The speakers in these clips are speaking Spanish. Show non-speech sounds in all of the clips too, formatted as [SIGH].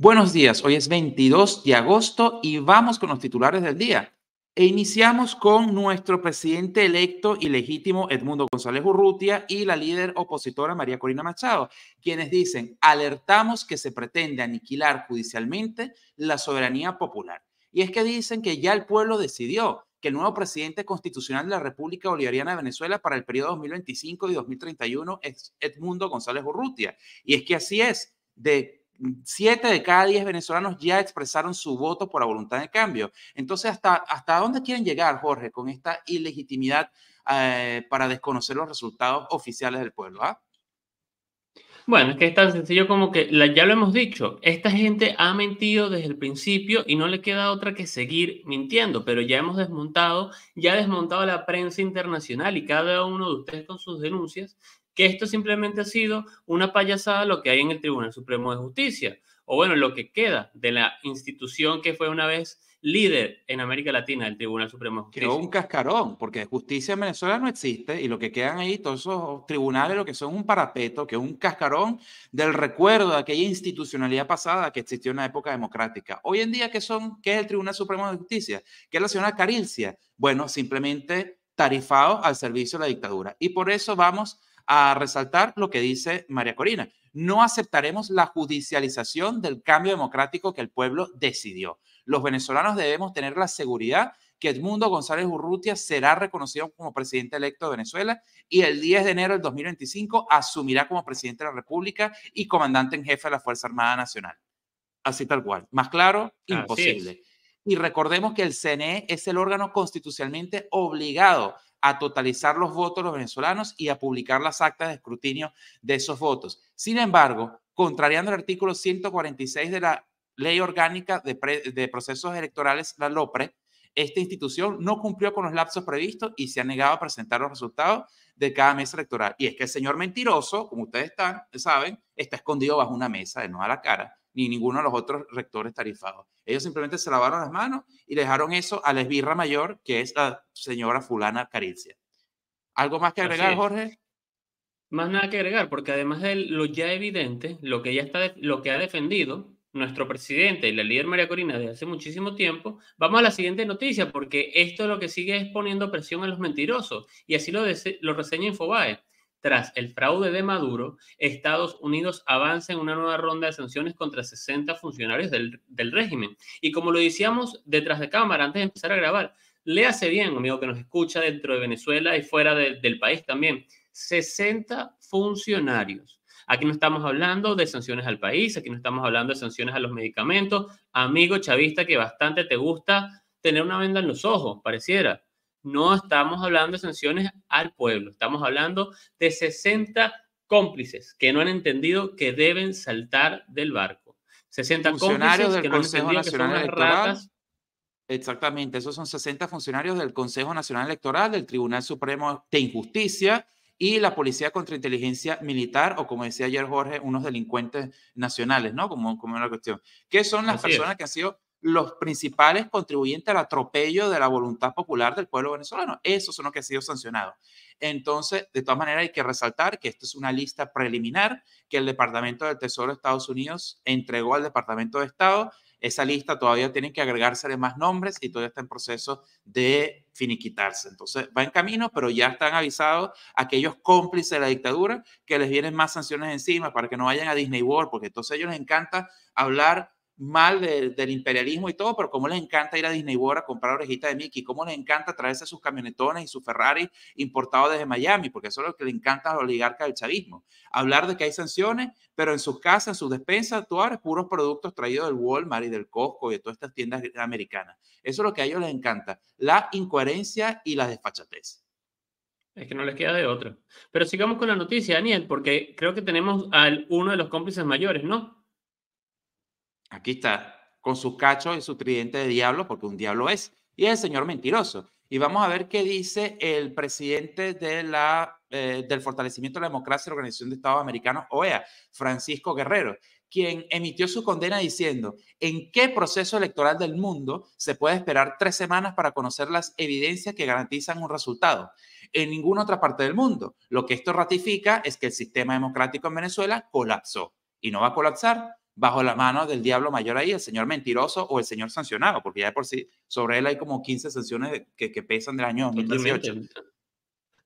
Buenos días, hoy es 22 de agosto y vamos con los titulares del día. E iniciamos con nuestro presidente electo y legítimo Edmundo González Urrutia y la líder opositora María Corina Machado, quienes dicen, alertamos que se pretende aniquilar judicialmente la soberanía popular. Y es que dicen que ya el pueblo decidió que el nuevo presidente constitucional de la República Bolivariana de Venezuela para el periodo 2025 y 2031 es Edmundo González Urrutia. Y es que así es, de siete de cada diez venezolanos ya expresaron su voto por la voluntad de cambio. Entonces, ¿hasta, hasta dónde quieren llegar, Jorge, con esta ilegitimidad eh, para desconocer los resultados oficiales del pueblo? Ah? Bueno, es que es tan sencillo como que ya lo hemos dicho, esta gente ha mentido desde el principio y no le queda otra que seguir mintiendo, pero ya hemos desmontado, ya ha desmontado la prensa internacional y cada uno de ustedes con sus denuncias que esto simplemente ha sido una payasada lo que hay en el Tribunal Supremo de Justicia, o bueno, lo que queda de la institución que fue una vez líder en América Latina el Tribunal Supremo de Justicia. Creó un cascarón, porque justicia en Venezuela no existe y lo que quedan ahí, todos esos tribunales, lo que son un parapeto, que es un cascarón del recuerdo de aquella institucionalidad pasada que existió en la época democrática. Hoy en día, ¿qué, son, qué es el Tribunal Supremo de Justicia? ¿Qué es la señora Caricia? Bueno, simplemente tarifado al servicio de la dictadura. Y por eso vamos a resaltar lo que dice María Corina. No aceptaremos la judicialización del cambio democrático que el pueblo decidió. Los venezolanos debemos tener la seguridad que Edmundo González Urrutia será reconocido como presidente electo de Venezuela y el 10 de enero del 2025 asumirá como presidente de la República y comandante en jefe de la Fuerza Armada Nacional. Así tal cual. Más claro, imposible. Y recordemos que el CNE es el órgano constitucionalmente obligado a totalizar los votos de los venezolanos y a publicar las actas de escrutinio de esos votos. Sin embargo, contrariando el artículo 146 de la Ley Orgánica de, Procesos Electorales, la LOPRE, esta institución no cumplió con los lapsos previstos y se ha negado a presentar los resultados de cada mesa electoral. Y es que el señor mentiroso, como ustedes están, saben, está escondido bajo una mesa, de no a la cara, ni ninguno de los otros rectores tarifados. Ellos simplemente se lavaron las manos y dejaron eso a la esbirra mayor, que es la señora fulana Caricia. ¿Algo más que agregar, Jorge? Más nada que agregar, porque además de lo ya evidente, lo que ya está, lo que ha defendido nuestro presidente y la líder María Corina desde hace muchísimo tiempo, vamos a la siguiente noticia, porque esto lo que sigue es poniendo presión a los mentirosos, y así lo, lo reseña Infobae. Tras el fraude de Maduro, Estados Unidos avanza en una nueva ronda de sanciones contra 60 funcionarios del, régimen. Y como lo decíamos detrás de cámara, antes de empezar a grabar, léase bien, amigo que nos escucha dentro de Venezuela y fuera del país también, 60 funcionarios. Aquí no estamos hablando de sanciones al país, aquí no estamos hablando de sanciones a los medicamentos. Amigo chavista que bastante te gusta tener una venda en los ojos, pareciera no estamos hablando de sanciones al pueblo, estamos hablando de 60 cómplices que no han entendido que deben saltar del barco. 60 funcionarios del que Consejo no Nacional Electoral. Exactamente, esos son 60 funcionarios del Consejo Nacional Electoral, del Tribunal Supremo de Injusticia y la Policía contra Inteligencia Militar, o como decía ayer Jorge, unos delincuentes nacionales, ¿no? Como, como una cuestión. ¿Qué son las personas que han sido los principales contribuyentes al atropello de la voluntad popular del pueblo venezolano. Esos son los que han sido sancionados. Entonces, de todas maneras, hay que resaltar que esto es una lista preliminar que el Departamento del Tesoro de Estados Unidos entregó al Departamento de Estado. Esa lista todavía tiene que agregársele más nombres y todavía está en proceso de finiquitarse. Entonces, va en camino, pero ya están avisados aquellos cómplices de la dictadura que les vienen más sanciones encima para que no vayan a Disney World, porque entonces a ellos les encanta hablar mal del imperialismo y todo, pero cómo les encanta ir a Disney World a comprar orejitas de Mickey, cómo les encanta traerse sus camionetones y su Ferrari importado desde Miami, porque eso es lo que le encanta a los oligarcas del chavismo. Hablar de que hay sanciones, pero en sus casas, en sus despensas, tú puros productos traídos del Walmart y del Costco y de todas estas tiendas americanas. Eso es lo que a ellos les encanta, la incoherencia y la desfachatez. Es que no les queda de otra. Pero sigamos con la noticia, Daniel, porque creo que tenemos al uno de los cómplices mayores, ¿no? Aquí está, con su cacho y su tridente de diablo, porque un diablo es, y es el señor mentiroso. Y vamos a ver qué dice el presidente de eh, del fortalecimiento de la democracia y la Organización de Estados Americanos, OEA, Francisco Guerrero, quien emitió su condena diciendo, ¿en qué proceso electoral del mundo se puede esperar tres semanas para conocer las evidencias que garantizan un resultado? En ninguna otra parte del mundo. Lo que esto ratifica es que el sistema democrático en Venezuela colapsó y no va a colapsar bajo la mano del diablo mayor ahí, el señor mentiroso o el señor sancionado, porque ya de por sí sobre él hay como 15 sanciones que, que pesan del año 2018.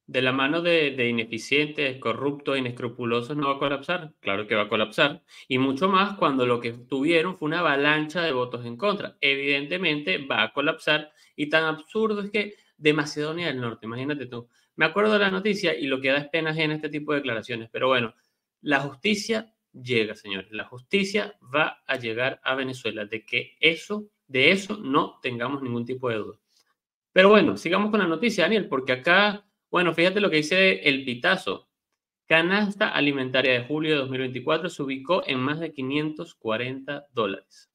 De la mano de, de, ineficientes, corruptos, inescrupulosos, no va a colapsar. Claro que va a colapsar. Y mucho más cuando lo que tuvieron fue una avalancha de votos en contra. Evidentemente va a colapsar. Y tan absurdo es que de Macedonia del Norte, imagínate tú. Me acuerdo de la noticia y lo que da es pena en este tipo de declaraciones. Pero bueno, la justicia llega, señores. La justicia va a llegar a Venezuela. De que eso, de eso no tengamos ningún tipo de duda. Pero bueno, sigamos con la noticia, Daniel, porque acá, bueno, fíjate lo que dice el pitazo. Canasta alimentaria de julio de 2024 se ubicó en más de 540 dólares.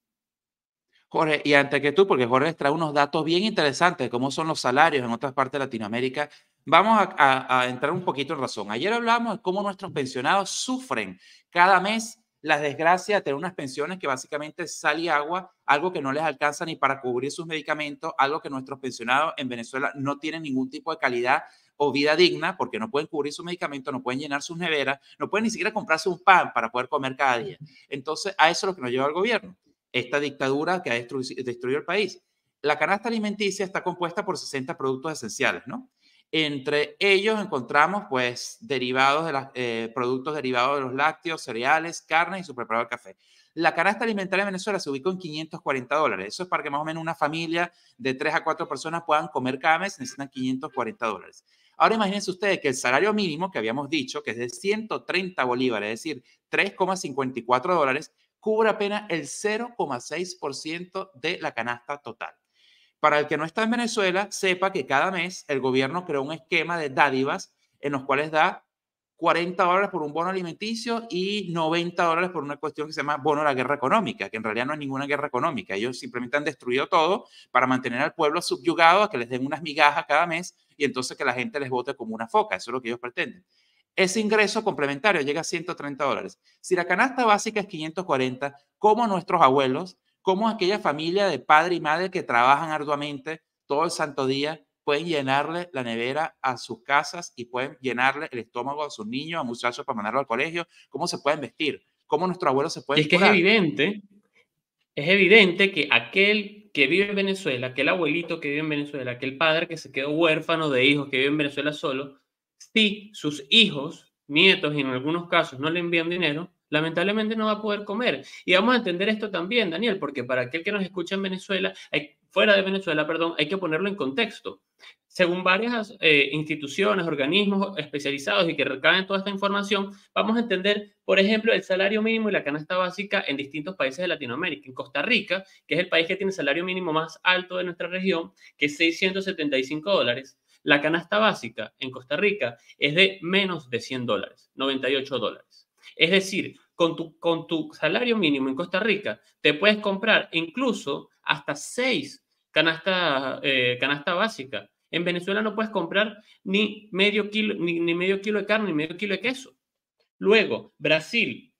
Jorge, y antes que tú, porque Jorge trae unos datos bien interesantes, de cómo son los salarios en otras partes de Latinoamérica vamos a, entrar un poquito en razón. Ayer hablamos de cómo nuestros pensionados sufren cada mes las desgracias de tener unas pensiones que básicamente sal y agua, algo que no les alcanza ni para cubrir sus medicamentos, algo que nuestros pensionados en Venezuela no tienen ningún tipo de calidad o vida digna porque no pueden cubrir sus medicamentos, no pueden llenar sus neveras, no pueden ni siquiera comprarse un pan para poder comer cada día. Entonces, a eso es lo que nos lleva el gobierno, esta dictadura que ha destruido el país. La canasta alimenticia está compuesta por 60 productos esenciales, ¿no? Entre ellos encontramos pues derivados de la, eh, productos derivados de los lácteos, cereales, carne y su preparado de café. La canasta alimentaria en Venezuela se ubicó en 540 dólares. Eso es para que más o menos una familia de 3 a 4 personas puedan comer cada mes, necesitan 540 dólares. Ahora imagínense ustedes que el salario mínimo que habíamos dicho, que es de 130 bolívares, es decir, 3,54 dólares, cubre apenas el 0,6% de la canasta total. Para el que no está en Venezuela, sepa que cada mes el gobierno creó un esquema de dádivas en los cuales da 40 dólares por un bono alimenticio y 90 dólares por una cuestión que se llama bono a la guerra económica, que en realidad no es ninguna guerra económica. Ellos simplemente han destruido todo para mantener al pueblo subyugado a que les den unas migajas cada mes y entonces que la gente les vote como una foca. Eso es lo que ellos pretenden. Ese ingreso complementario llega a 130 dólares. Si la canasta básica es 540, como nuestros abuelos, cómo aquella familia de padre y madre que trabajan arduamente todo el santo día pueden llenarle la nevera a sus casas y pueden llenarle el estómago a sus niños, a muchachos para mandarlo al colegio, cómo se pueden vestir, cómo nuestro abuelo se pueden. Es que es evidente, es evidente que aquel que vive en Venezuela, aquel abuelito que vive en Venezuela, aquel padre que se quedó huérfano de hijos que vive en Venezuela solo, si sus hijos, nietos y en algunos casos no le envían dinero, lamentablemente no va a poder comer. Y vamos a entender esto también, Daniel, porque para aquel que nos escucha en Venezuela, fuera de Venezuela, perdón, hay que ponerlo en contexto. Según varias eh, instituciones, organismos especializados y que recaben toda esta información, vamos a entender, por ejemplo, el salario mínimo y la canasta básica en distintos países de Latinoamérica. En Costa Rica, que es el país que tiene el salario mínimo más alto de nuestra región, que es 675 dólares, la canasta básica en Costa Rica es de menos de 100 dólares, 98 dólares. Es decir, con tu, con tu salario mínimo en Costa Rica, te puedes comprar incluso hasta seis canastas eh, canasta básica. En Venezuela no puedes comprar ni medio, kilo, ni, ni medio kilo de carne, ni medio kilo de queso. Luego, Brasil,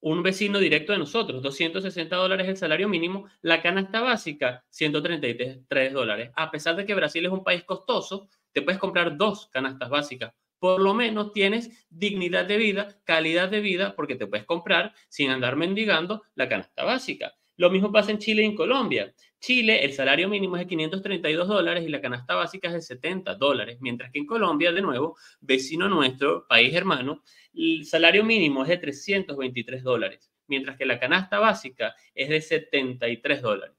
un vecino directo de nosotros, 260 dólares el salario mínimo, la canasta básica, 133 dólares. A pesar de que Brasil es un país costoso, te puedes comprar dos canastas básicas por lo menos tienes dignidad de vida, calidad de vida, porque te puedes comprar sin andar mendigando la canasta básica. Lo mismo pasa en Chile y en Colombia. Chile, el salario mínimo es de 532 dólares y la canasta básica es de 70 dólares, mientras que en Colombia, de nuevo, vecino nuestro, país hermano, el salario mínimo es de 323 dólares, mientras que la canasta básica es de 73 dólares.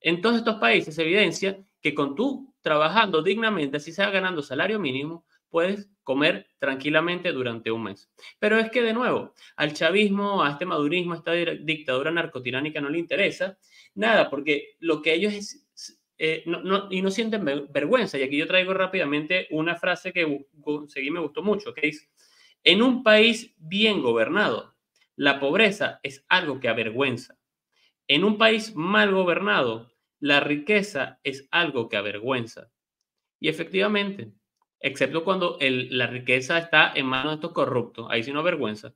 En todos estos países se evidencia que con tú trabajando dignamente, así sea ganando salario mínimo, puedes comer tranquilamente durante un mes. Pero es que de nuevo, al chavismo, a este madurismo, a esta dictadura narcotiránica no le interesa nada, porque lo que ellos es, eh, no, y no sienten vergüenza. Y aquí yo traigo rápidamente una frase que conseguí me gustó mucho, que es, en un país bien gobernado, la pobreza es algo que avergüenza. En un país mal gobernado, la riqueza es algo que avergüenza. Y efectivamente, excepto cuando la riqueza está en manos de estos corruptos. Ahí sí no vergüenza.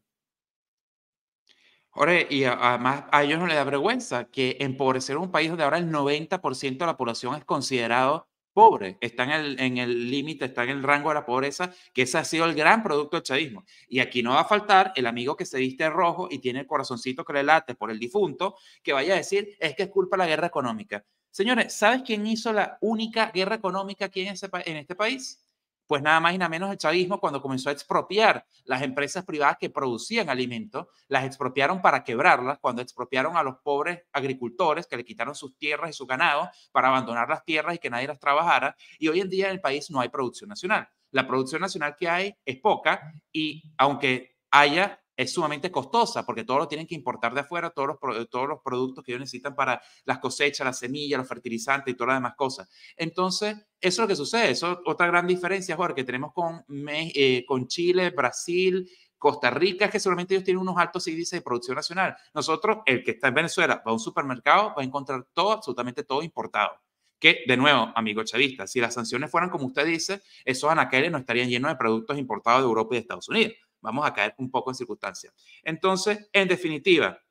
Jorge, y además a ellos no les da vergüenza que empobrecer un país donde ahora el 90% de la población es considerado pobre, está en el límite, está en el rango de la pobreza, que ese ha sido el gran producto del chavismo. Y aquí no va a faltar el amigo que se viste rojo y tiene el corazoncito que le late por el difunto, que vaya a decir, es que es culpa de la guerra económica. Señores, ¿sabes quién hizo la única guerra económica aquí en este país? pues nada más y nada menos el chavismo cuando comenzó a expropiar las empresas privadas que producían alimentos, las expropiaron para quebrarlas, cuando expropiaron a los pobres agricultores que le quitaron sus tierras y su ganado para abandonar las tierras y que nadie las trabajara. Y hoy en día en el país no hay producción nacional. La producción nacional que hay es poca y aunque haya es sumamente costosa porque todo lo tienen que importar de afuera, todos los, todos los productos que ellos necesitan para las cosechas, las semillas, los fertilizantes y todas las demás cosas. Entonces, eso es lo que sucede. Eso es otra gran diferencia, Jorge, que tenemos con, eh, con Chile, Brasil, Costa Rica, que solamente ellos tienen unos altos índices de producción nacional. Nosotros, el que está en Venezuela, va a un supermercado, va a encontrar todo, absolutamente todo importado. Que, de nuevo, amigo chavista, si las sanciones fueran como usted dice, esos anaqueles no estarían llenos de productos importados de Europa y de Estados Unidos vamos a caer un poco en circunstancias. Entonces, en definitiva,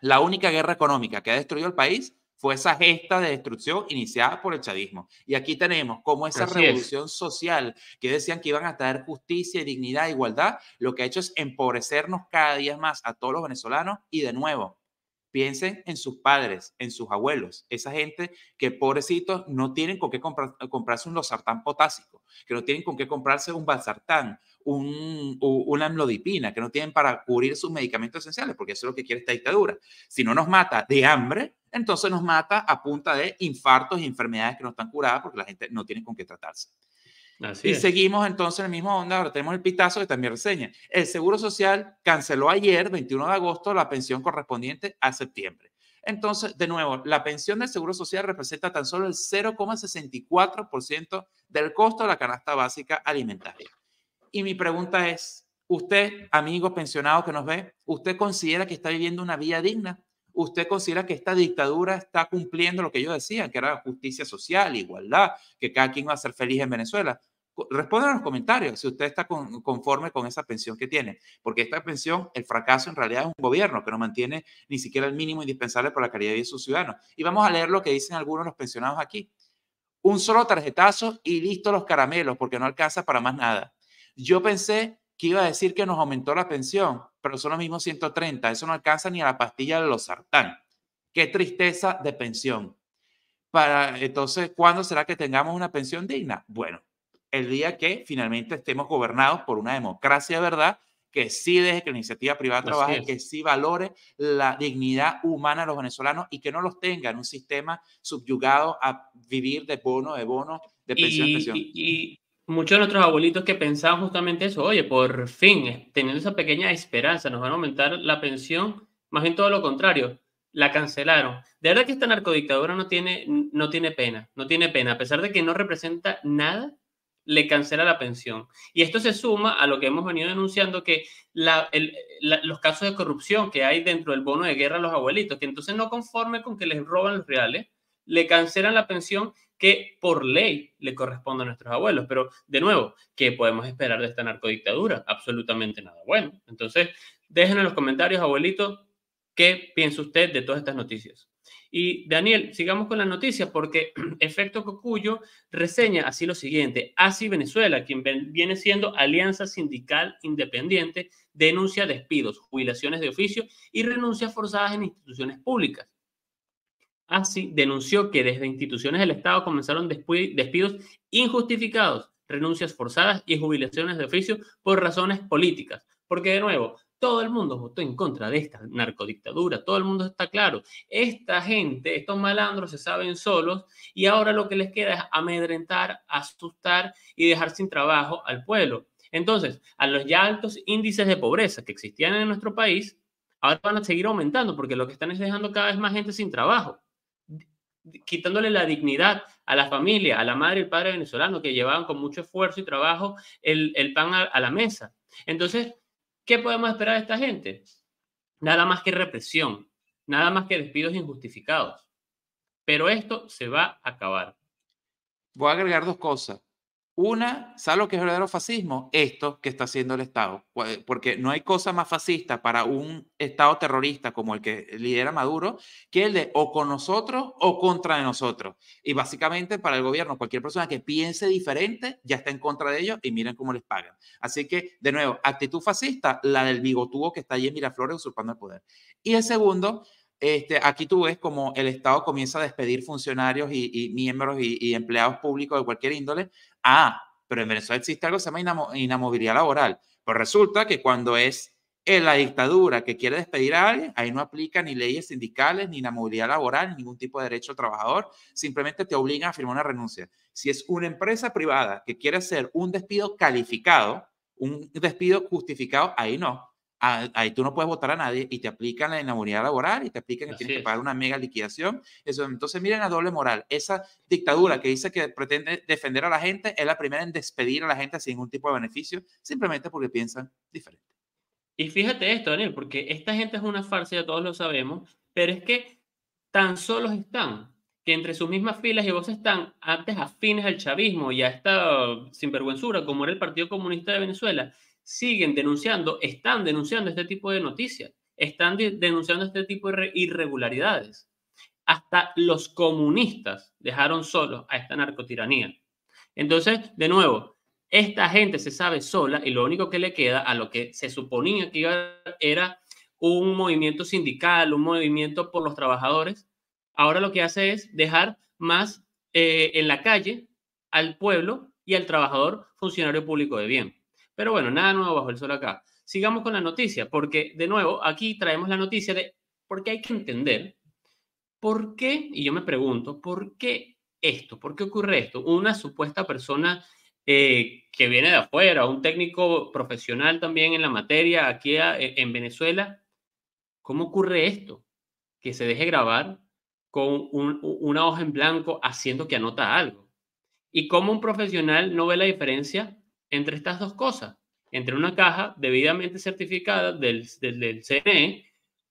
la única guerra económica que ha destruido el país fue esa gesta de destrucción iniciada por el chavismo. Y aquí tenemos como esa revolución social que decían que iban a traer justicia, dignidad, e igualdad, lo que ha hecho es empobrecernos cada día más a todos los venezolanos y de nuevo. Piensen en sus padres, en sus abuelos, esa gente que pobrecitos no tienen con qué comprarse un losartán potásico, que no tienen con qué comprarse un balsartán, un, una amlodipina, que no tienen para cubrir sus medicamentos esenciales, porque eso es lo que quiere esta dictadura. Si no nos mata de hambre, entonces nos mata a punta de infartos y enfermedades que no están curadas porque la gente no tiene con qué tratarse. y seguimos entonces en la misma onda. Ahora tenemos el pitazo que también reseña. El Seguro Social canceló ayer, 21 de agosto, la pensión correspondiente a septiembre. Entonces, de nuevo, la pensión del Seguro Social representa tan solo el 0,64% del costo de la canasta básica alimentaria y mi pregunta es, usted, amigo pensionado que nos ve, ¿usted considera que está viviendo una vida digna? ¿Usted considera que esta dictadura está cumpliendo lo que yo decía, que era justicia social, igualdad, que cada quien va a ser feliz en Venezuela? Responde en los comentarios si usted está conforme con esa pensión que tiene, porque esta pensión, el fracaso en realidad es un gobierno que no mantiene ni siquiera el mínimo indispensable para la calidad de sus ciudadanos. Y vamos a leer lo que dicen algunos de los pensionados aquí. Un solo tarjetazo y listo los caramelos, porque no alcanza para más nada. Yo pensé que iba a decir que nos aumentó la pensión, pero son los mismos 130. Eso no alcanza ni a la pastilla de los sartán. Qué tristeza de pensión. Para, entonces, ¿cuándo será que tengamos una pensión digna? Bueno, el día que finalmente estemos gobernados por una democracia verdad que sí deje que la iniciativa privada trabaje, que sí valore la dignidad humana de los venezolanos y que no los tenga en un sistema subyugado a vivir de bono, de bono, de pensión, pensión. y, muchos de nuestros abuelitos que pensaban justamente eso, oye, por fin, eh, teniendo esa pequeña esperanza, nos van a aumentar la pensión, más bien todo lo contrario, la cancelaron. De verdad que esta narcodictadura no tiene, no tiene pena, no tiene pena, a pesar de que no representa nada, le cancela la pensión. Y esto se suma a lo que hemos venido denunciando, que los casos de corrupción que hay dentro del bono de guerra a los abuelitos, que entonces no conforme con que les roban los reales, le cancelan la pensión que por ley le corresponde a nuestros abuelos. Pero, de nuevo, ¿qué podemos esperar de esta narcodictadura? Absolutamente nada bueno. Entonces, déjenlo en los comentarios, abuelito, qué piensa usted de todas estas noticias. Y Daniel, sigamos con las noticias porque [CLEARS THROAT] Efecto Cocuyo reseña así lo siguiente. así Venezuela, quien viene siendo Alianza Sindical Independiente, denuncia despidos, jubilaciones de oficio y renuncias forzadas en instituciones públicas. Así ah, denunció que desde instituciones del Estado comenzaron despidos injustificados, renuncias forzadas y jubilaciones de oficio por razones políticas. Porque de nuevo, todo el mundo votó en contra de esta narcodictadura, todo el mundo está claro. Esta gente, estos malandros se saben solos y ahora lo que les queda es amedrentar, asustar y dejar sin trabajo al pueblo. Entonces, a los ya altos índices de pobreza que existían en nuestro país, ahora van a seguir aumentando porque lo que están es dejando cada vez más gente sin trabajo quitándole la dignidad a la familia, a la madre y el padre venezolano que llevaban con mucho esfuerzo y trabajo el, pan a, a, la mesa. Entonces, ¿qué podemos esperar de esta gente? Nada más que represión, nada más que despidos injustificados. Pero esto se va a acabar. Voy a agregar dos cosas. Una, ¿sabes lo que es verdadero fascismo? Esto que está haciendo el Estado. Porque no hay cosa más fascista para un Estado terrorista como el que lidera Maduro que el de o con nosotros o contra de nosotros. Y básicamente para el gobierno, cualquier persona que piense diferente ya está en contra de ellos y miren cómo les pagan. Así que, de nuevo, actitud fascista, la del bigotudo que está allí en Miraflores usurpando el poder. Y el segundo, este, aquí tú ves como el Estado comienza a despedir funcionarios y, miembros y, empleados públicos de cualquier índole Ah, pero en Venezuela existe algo que se llama inamovilidad laboral. Pues resulta que cuando es en la dictadura que quiere despedir a alguien, ahí no aplica ni leyes sindicales, ni inamovilidad laboral, ningún tipo de derecho al trabajador, simplemente te obligan a firmar una renuncia. Si es una empresa privada que quiere hacer un despido calificado, un despido justificado, ahí no, ahí tú no puedes votar a nadie y te aplican la inmunidad laboral y te aplican que tienes que pagar una mega liquidación. Eso, entonces, miren la doble moral. Esa dictadura que dice que pretende defender a la gente es la primera en despedir a la gente sin ningún tipo de beneficio, simplemente porque piensan diferente. Y fíjate esto, Daniel, porque esta gente es una farsa, ya todos lo sabemos, pero es que tan solos están, que entre sus mismas filas y vos están antes afines al chavismo y a esta sinvergüenzura, como era el Partido Comunista de Venezuela siguen denunciando, están denunciando este tipo de noticias, están denunciando este tipo de irregularidades. Hasta los comunistas dejaron solos a esta narcotiranía. Entonces, de nuevo, esta gente se sabe sola y lo único que le queda a lo que se suponía que iba era un movimiento sindical, un movimiento por los trabajadores, ahora lo que hace es dejar más eh, en la calle al pueblo y al trabajador funcionario público de bien. Pero bueno, nada nuevo bajo el sol acá. Sigamos con la noticia, porque de nuevo aquí traemos la noticia de porque hay que entender por qué, y yo me pregunto, ¿por qué esto? ¿Por qué ocurre esto? Una supuesta persona eh, que viene de afuera, un técnico profesional también en la materia aquí en Venezuela, ¿cómo ocurre esto? Que se deje grabar con una hoja en blanco haciendo que anota algo. ¿Y cómo un profesional no ve la diferencia entre estas dos cosas, entre una caja debidamente certificada del, del, CNE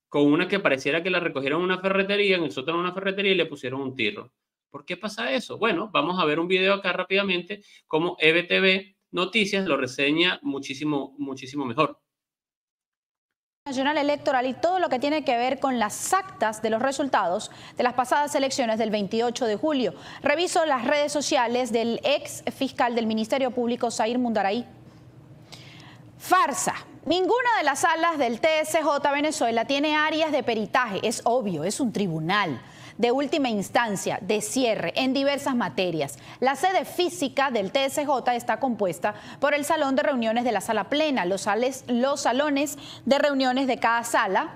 con una que pareciera que la recogieron en una ferretería, en el sótano de una ferretería y le pusieron un tirro. ¿Por qué pasa eso? Bueno, vamos a ver un video acá rápidamente, como EBTV Noticias lo reseña muchísimo, muchísimo mejor. Nacional Electoral y todo lo que tiene que ver con las actas de los resultados de las pasadas elecciones del 28 de julio. Reviso las redes sociales del ex fiscal del Ministerio Público, Zair Mundaraí. Farsa. Ninguna de las salas del TSJ Venezuela tiene áreas de peritaje. Es obvio, es un tribunal de última instancia de cierre en diversas materias. La sede física del TSJ está compuesta por el salón de reuniones de la sala plena, los, los salones de reuniones de cada sala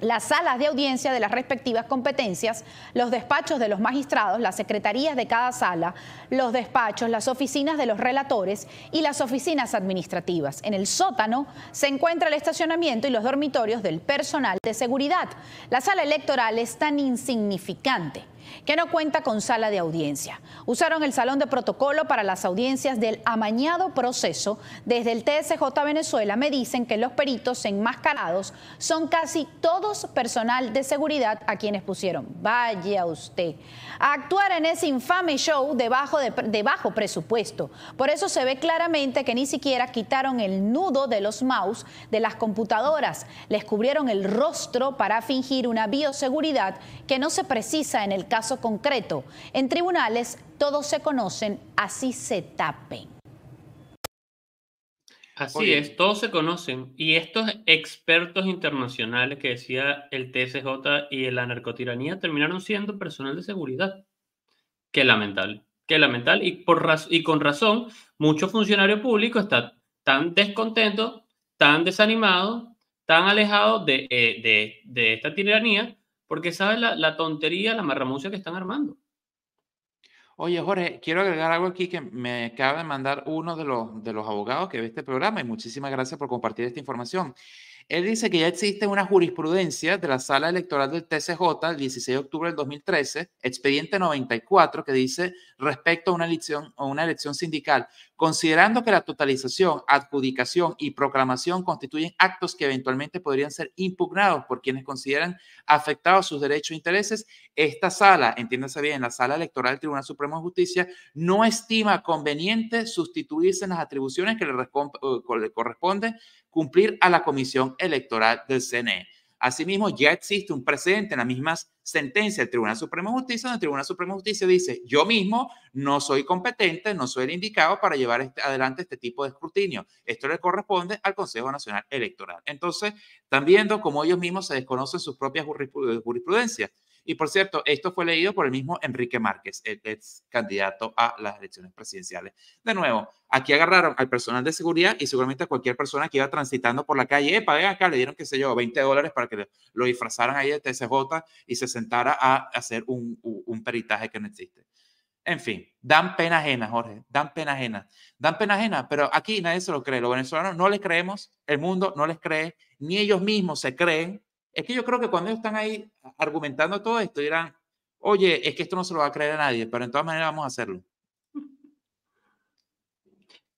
las salas de audiencia de las respectivas competencias, los despachos de los magistrados, las secretarías de cada sala, los despachos, las oficinas de los relatores y las oficinas administrativas. En el sótano se encuentra el estacionamiento y los dormitorios del personal de seguridad. La sala electoral es tan insignificante que no cuenta con sala de audiencia. Usaron el salón de protocolo para las audiencias del amañado proceso. Desde el TSJ Venezuela me dicen que los peritos enmascarados son casi todos personal de seguridad a quienes pusieron, vaya usted, a actuar en ese infame show de de, bajo presupuesto. Por eso se ve claramente que ni siquiera quitaron el nudo de los mouse de las computadoras. Les cubrieron el rostro para fingir una bioseguridad que no se precisa en el caso concreto. En tribunales todos se conocen, así se tapen. Así es, todos se conocen. Y estos expertos internacionales que decía el TSJ y la narcotiranía terminaron siendo personal de seguridad. Qué lamentable, qué lamentable. Y, por y con razón, mucho funcionario público está tan descontento, tan desanimado, tan alejado de eh, esta tiranía, porque sabe la, la, tontería, la marramucia que están armando. Oye, Jorge, quiero agregar algo aquí que me acaba de mandar uno de los, de los abogados que ve este programa y muchísimas gracias por compartir esta información. Él dice que ya existe una jurisprudencia de la sala electoral del TCJ el 16 de octubre del 2013, expediente 94, que dice respecto a una elección, o una elección sindical, considerando que la totalización, adjudicación y proclamación constituyen actos que eventualmente podrían ser impugnados por quienes consideran afectados sus derechos e intereses, esta sala, entiéndase bien, la sala electoral del Tribunal Supremo de Justicia, no estima conveniente sustituirse en las atribuciones que le, eh, le corresponde cumplir a la Comisión Electoral del CNE. Asimismo, ya existe un precedente en la misma sentencia del Tribunal Supremo de Justicia, donde el Tribunal Supremo de Justicia dice, yo mismo no soy competente, no soy el indicado para llevar este, adelante este tipo de escrutinio. Esto le corresponde al Consejo Nacional Electoral. Entonces, están viendo cómo ellos mismos se desconocen sus propias jurisprudencias. Y por cierto, esto fue leído por el mismo Enrique Márquez, el ex candidato a las elecciones presidenciales. De nuevo, aquí agarraron al personal de seguridad y seguramente a cualquier persona que iba transitando por la calle, epa, acá, le dieron, qué sé yo, 20 dólares para que lo disfrazaran ahí de TSJ y se sentara a hacer un, un peritaje que no existe. En fin, dan pena ajena, Jorge, dan pena ajena, dan pena ajena, pero aquí nadie se lo cree, los venezolanos no les creemos, el mundo no les cree, ni ellos mismos se creen es que yo creo que cuando ellos están ahí argumentando todo esto, dirán, oye, es que esto no se lo va a creer a nadie, pero en todas maneras vamos a hacerlo. [LAUGHS]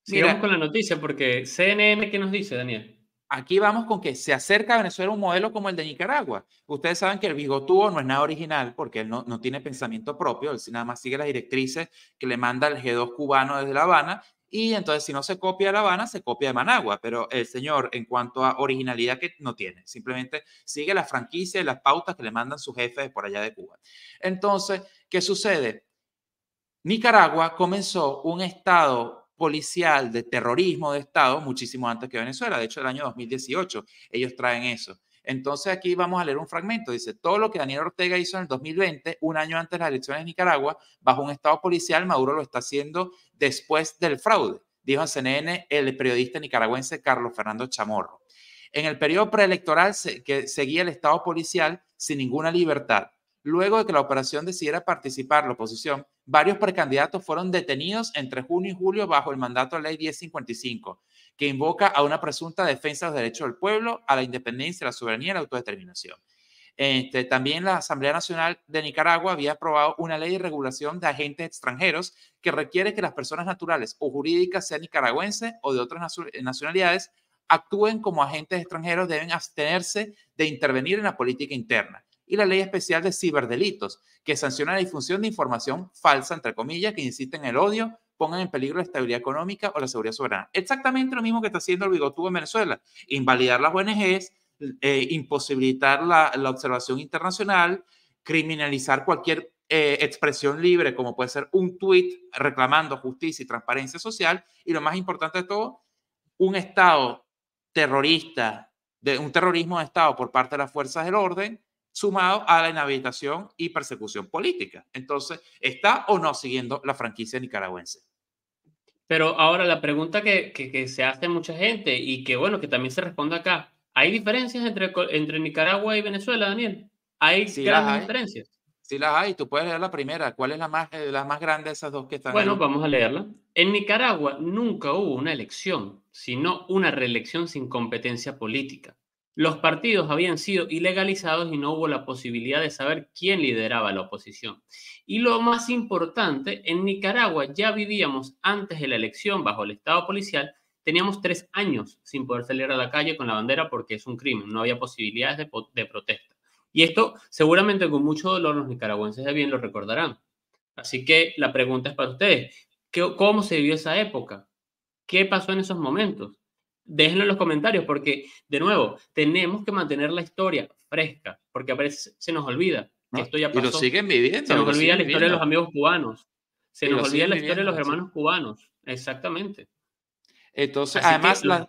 Sigamos con la noticia, porque CNN, ¿qué nos dice, Daniel? Aquí vamos con que se acerca a Venezuela un modelo como el de Nicaragua. Ustedes saben que el bigotúo no es nada original porque él no, no tiene pensamiento propio, él nada más sigue las directrices que le manda el G2 cubano desde La Habana y entonces, si no se copia de La Habana, se copia de Managua. Pero el señor, en cuanto a originalidad, que no tiene. Simplemente sigue la franquicia y las pautas que le mandan sus jefes por allá de Cuba. Entonces, ¿qué sucede? Nicaragua comenzó un estado policial de terrorismo de Estado muchísimo antes que Venezuela, de hecho el año 2018 ellos traen eso. Entonces aquí vamos a leer un fragmento. Dice, todo lo que Daniel Ortega hizo en el 2020, un año antes de las elecciones en Nicaragua, bajo un Estado policial, Maduro lo está haciendo después del fraude, dijo en CNN el periodista nicaragüense Carlos Fernando Chamorro. En el periodo preelectoral que seguía el Estado policial sin ninguna libertad. Luego de que la operación decidiera participar la oposición, varios precandidatos fueron detenidos entre junio y julio bajo el mandato de ley 1055, que invoca a una presunta defensa de los derechos del pueblo, a la independencia, la soberanía y la autodeterminación. Este, también la Asamblea Nacional de Nicaragua había aprobado una ley de regulación de agentes extranjeros que requiere que las personas naturales o jurídicas, sean nicaragüenses o de otras eh, nacionalidades, actúen como agentes extranjeros, deben abstenerse de intervenir en la política interna. Y la ley especial de ciberdelitos, que sanciona la difusión de información falsa, entre comillas, que insiste en el odio, pongan en peligro la estabilidad económica o la seguridad soberana. Exactamente lo mismo que está haciendo el bigotudo en Venezuela. Invalidar las ONGs, eh, imposibilitar la, observación internacional, criminalizar cualquier eh, expresión libre, como puede ser un tuit reclamando justicia y transparencia social, y lo más importante de todo, un Estado terrorista, de, un terrorismo de Estado por parte de las fuerzas del orden, sumado a la inhabilitación y persecución política. Entonces, ¿está o no siguiendo la franquicia nicaragüense? Pero ahora la pregunta que, se hace mucha gente y que bueno, que también se responde acá, ¿hay diferencias entre, entre Nicaragua y Venezuela, Daniel? ¿Hay grandes diferencias? Sí las hay, tú puedes leer la primera. ¿Cuál es la más, eh, más grande de esas dos que están? Bueno, vamos a leerla. En Nicaragua nunca hubo una elección, sino una reelección sin competencia política los partidos habían sido ilegalizados y no hubo la posibilidad de saber quién lideraba la oposición. Y lo más importante, en Nicaragua ya vivíamos antes de la elección bajo el Estado policial, teníamos tres años sin poder salir a la calle con la bandera porque es un crimen, no había posibilidades de, protesta. Y esto seguramente con mucho dolor los nicaragüenses de bien lo recordarán. Así que la pregunta es para ustedes, ¿cómo se vivió esa época? ¿Qué pasó en esos momentos? déjenlo en los comentarios porque, de nuevo, tenemos que mantener la historia fresca porque a veces se nos olvida que esto ya pasó. Y lo siguen viviendo. Se nos olvida la historia de los amigos cubanos. Se nos olvida la historia de los hermanos cubanos. Exactamente. Entonces, además, la,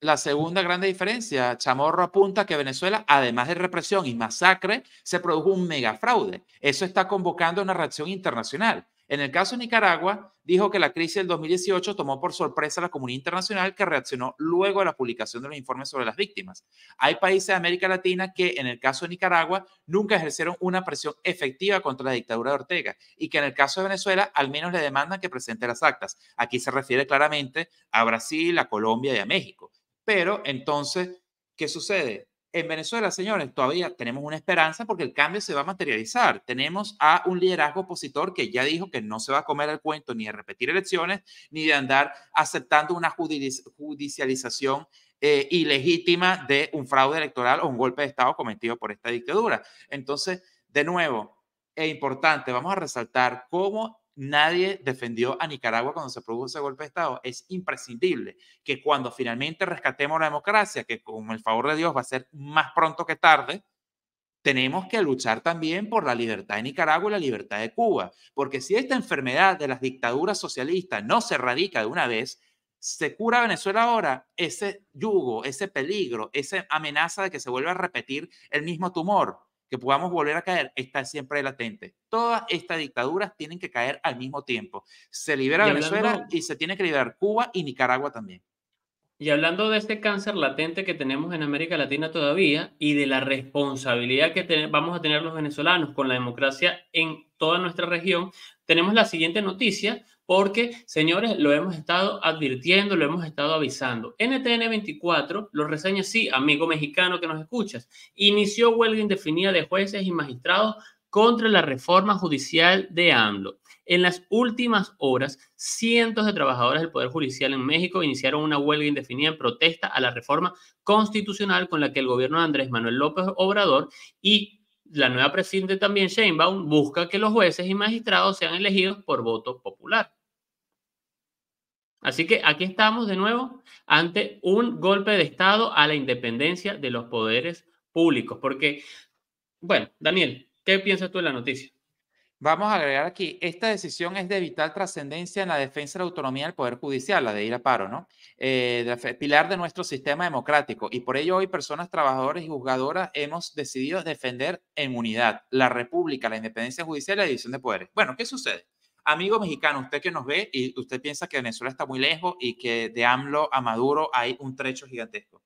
la, segunda gran diferencia, Chamorro apunta que Venezuela, además de represión y masacre, se produjo un megafraude. Eso está convocando una reacción internacional. En el caso de Nicaragua, dijo que la crisis del 2018 tomó por sorpresa a la comunidad internacional que reaccionó luego a la publicación de los informes sobre las víctimas. Hay países de América Latina que, en el caso de Nicaragua, nunca ejercieron una presión efectiva contra la dictadura de Ortega y que en el caso de Venezuela al menos le demandan que presente las actas. Aquí se refiere claramente a Brasil, a Colombia y a México. Pero entonces, ¿qué sucede? en Venezuela, señores, todavía tenemos una esperanza porque el cambio se va a materializar. Tenemos a un liderazgo opositor que ya dijo que no se va a comer el cuento ni de repetir elecciones, ni de andar aceptando una judicialización eh, ilegítima de un fraude electoral o un golpe de Estado cometido por esta dictadura. Entonces, de nuevo, es importante, vamos a resaltar cómo Nadie defendió a Nicaragua cuando se produjo ese golpe de Estado. Es imprescindible que cuando finalmente rescatemos la democracia, que con el favor de Dios va a ser más pronto que tarde, tenemos que luchar también por la libertad de Nicaragua y la libertad de Cuba. Porque si esta enfermedad de las dictaduras socialistas no se erradica de una vez, se cura Venezuela ahora, ese yugo, ese peligro, esa amenaza de que se vuelva a repetir el mismo tumor que podamos volver a caer, está siempre latente. Todas estas dictaduras tienen que caer al mismo tiempo. Se libera Venezuela y se tiene que liberar Cuba y Nicaragua también. Y hablando de este cáncer latente que tenemos en América Latina todavía y de la responsabilidad que vamos a tener los venezolanos con la democracia en toda nuestra región, tenemos la siguiente noticia porque, señores, lo hemos estado advirtiendo, lo hemos estado avisando. NTN 24 lo reseña sí, amigo mexicano que nos escuchas. Inició huelga indefinida de jueces y magistrados contra la reforma judicial de AMLO. En las últimas horas, cientos de trabajadores del Poder Judicial en México iniciaron una huelga indefinida en protesta a la reforma constitucional con la que el gobierno de Andrés Manuel López Obrador y la nueva presidente también, Sheinbaum, busca que los jueces y magistrados sean elegidos por voto popular. Así que aquí estamos de nuevo ante un golpe de Estado a la independencia de los poderes públicos. Porque, bueno, Daniel, ¿qué piensas tú de la noticia? Vamos a agregar aquí, esta decisión es de vital trascendencia en la defensa de la autonomía del Poder Judicial, la de ir a paro, ¿no? Eh, pilar de nuestro sistema democrático. Y por ello hoy personas trabajadoras y juzgadoras hemos decidido defender en unidad la República, la independencia judicial y la división de poderes. Bueno, ¿qué sucede? Amigo mexicano, usted que nos ve y usted piensa que Venezuela está muy lejos y que de AMLO a Maduro hay un trecho gigantesco.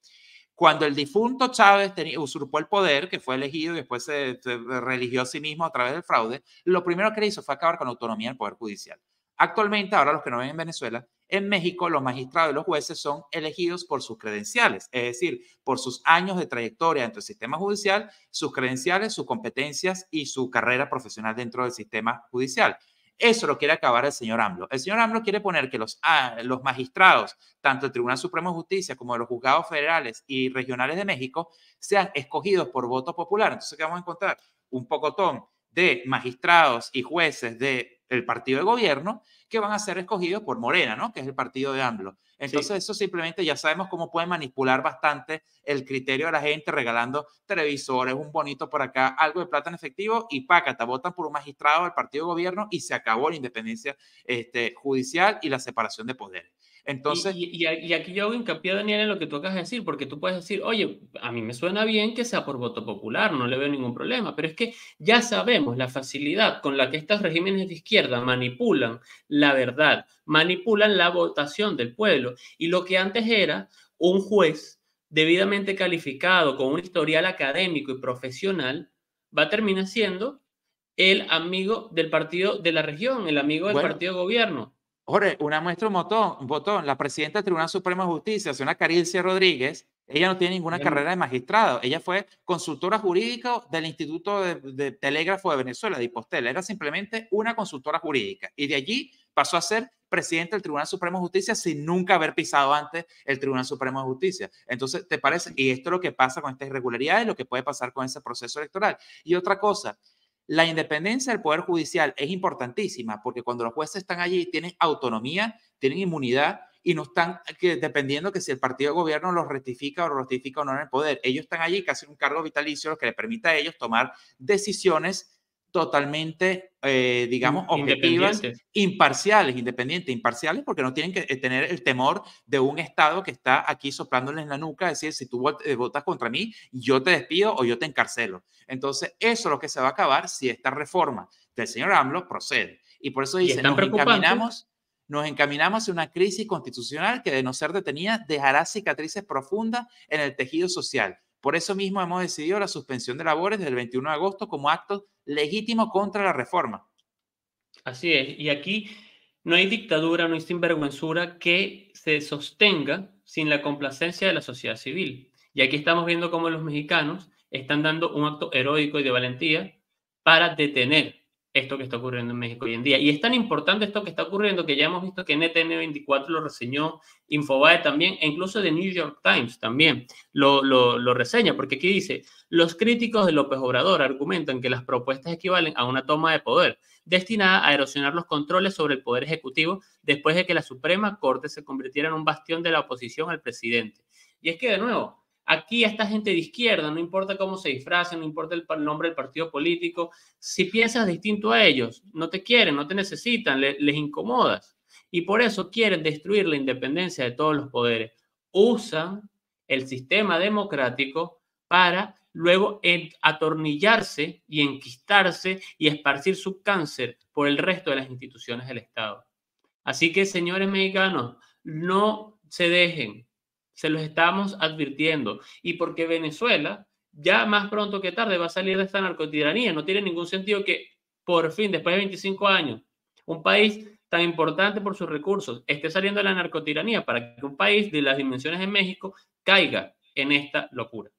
Cuando el difunto Chávez usurpó el poder, que fue elegido y después se, religió a sí mismo a través del fraude, lo primero que hizo fue acabar con la autonomía del Poder Judicial. Actualmente, ahora los que no ven en Venezuela, en México los magistrados y los jueces son elegidos por sus credenciales, es decir, por sus años de trayectoria dentro del sistema judicial, sus credenciales, sus competencias y su carrera profesional dentro del sistema judicial. Eso lo quiere acabar el señor AMLO. El señor AMLO quiere poner que los, ah, los magistrados, tanto del Tribunal Supremo de Justicia como de los juzgados federales y regionales de México, sean escogidos por voto popular. Entonces, ¿qué vamos a encontrar? Un pocotón de magistrados y jueces del partido de gobierno que van a ser escogidos por Morena, ¿no? Que es el partido de AMLO. Entonces, eso simplemente ya sabemos cómo pueden manipular bastante el criterio de la gente regalando televisores, un bonito por acá, algo de plata en efectivo y pácata, votan por un magistrado del partido de gobierno y se acabó la independencia este, judicial y la separación de poderes. Entonces, y, aquí yo hago hincapié, Daniel, en lo que tú acabas de decir, porque tú puedes decir, oye, a mí me suena bien que sea por voto popular, no le veo ningún problema, pero es que ya sabemos la facilidad con la que estos regímenes de izquierda manipulan la verdad, manipulan la votación del pueblo. Y lo que antes era un juez debidamente calificado, con un historial académico y profesional, va a terminar siendo el amigo del partido de la región, el amigo del partido de gobierno. Jorge, una muestra, un botón, un botón. La presidenta del Tribunal Supremo de Justicia, señora Carilcia Rodríguez, ella no tiene ninguna carrera de magistrado. Ella fue consultora jurídica del Instituto de, Telégrafo de Venezuela, de Hipostela. Era simplemente una consultora jurídica. Y de allí pasó a ser presidente del Tribunal Supremo de Justicia sin nunca haber pisado antes el Tribunal Supremo de Justicia. Entonces, ¿te parece? Y esto es lo que pasa con esta irregularidad irregularidades, lo que puede pasar con ese proceso electoral. Y otra cosa, la independencia del Poder Judicial es importantísima porque cuando los jueces están allí tienen autonomía, tienen inmunidad y no están eh, dependiendo que si el partido de gobierno los rectifica o los rectifica o no en el poder. Ellos están allí, casi un cargo vitalicio, lo que le permite a ellos tomar decisiones totalmente, eh, digamos, objetivas, imparciales, independientes, imparciales, porque no tienen que eh, tener el temor de un Estado que está aquí soplándoles en la nuca, decir, si tú eh, votas contra mí, yo te despido o yo te encarcelo. Entonces, eso es lo que se va a acabar si esta reforma del señor AMLO procede. Y por eso dice, nos encaminamos, nos encaminamos una crisis constitucional que de no ser detenida dejará cicatrices profundas en el tejido social. Por eso mismo hemos decidido la suspensión de labores del 21 de agosto como acto legítimo contra la reforma. Así es, y aquí no hay dictadura, no hay sinvergüenzura que se sostenga sin la complacencia de la sociedad civil. Y aquí estamos viendo cómo los mexicanos están dando un acto heroico y de valentía para detener esto que está ocurriendo en México hoy en día. Y es tan importante esto que está ocurriendo que ya hemos visto que NTN24 lo reseñó, Infobae también, e incluso The New York Times también lo, lo reseña, porque aquí dice, los críticos de López Obrador argumentan que las propuestas equivalen a una toma de poder destinada a erosionar los controles sobre el poder ejecutivo después de que la Suprema Corte se convirtiera en un bastión de la oposición al presidente. Y es que, de nuevo, Aquí esta gente de izquierda, no importa cómo se disfracen, no importa el nombre del partido político, si piensas distinto a ellos, no te quieren, no te necesitan, les incomodas. Y por eso quieren destruir la independencia de todos los poderes. Usan el sistema democrático para luego atornillarse y enquistarse y esparcir su cáncer por el resto de las instituciones del Estado. Así que, señores mexicanos, no se dejen, se los estamos advirtiendo. Y porque Venezuela ya más pronto que tarde va a salir de esta narcotiranía. No tiene ningún sentido que por fin, después de 25 años, un país tan importante por sus recursos esté saliendo de la narcotiranía para que un país de las dimensiones de México caiga en esta locura.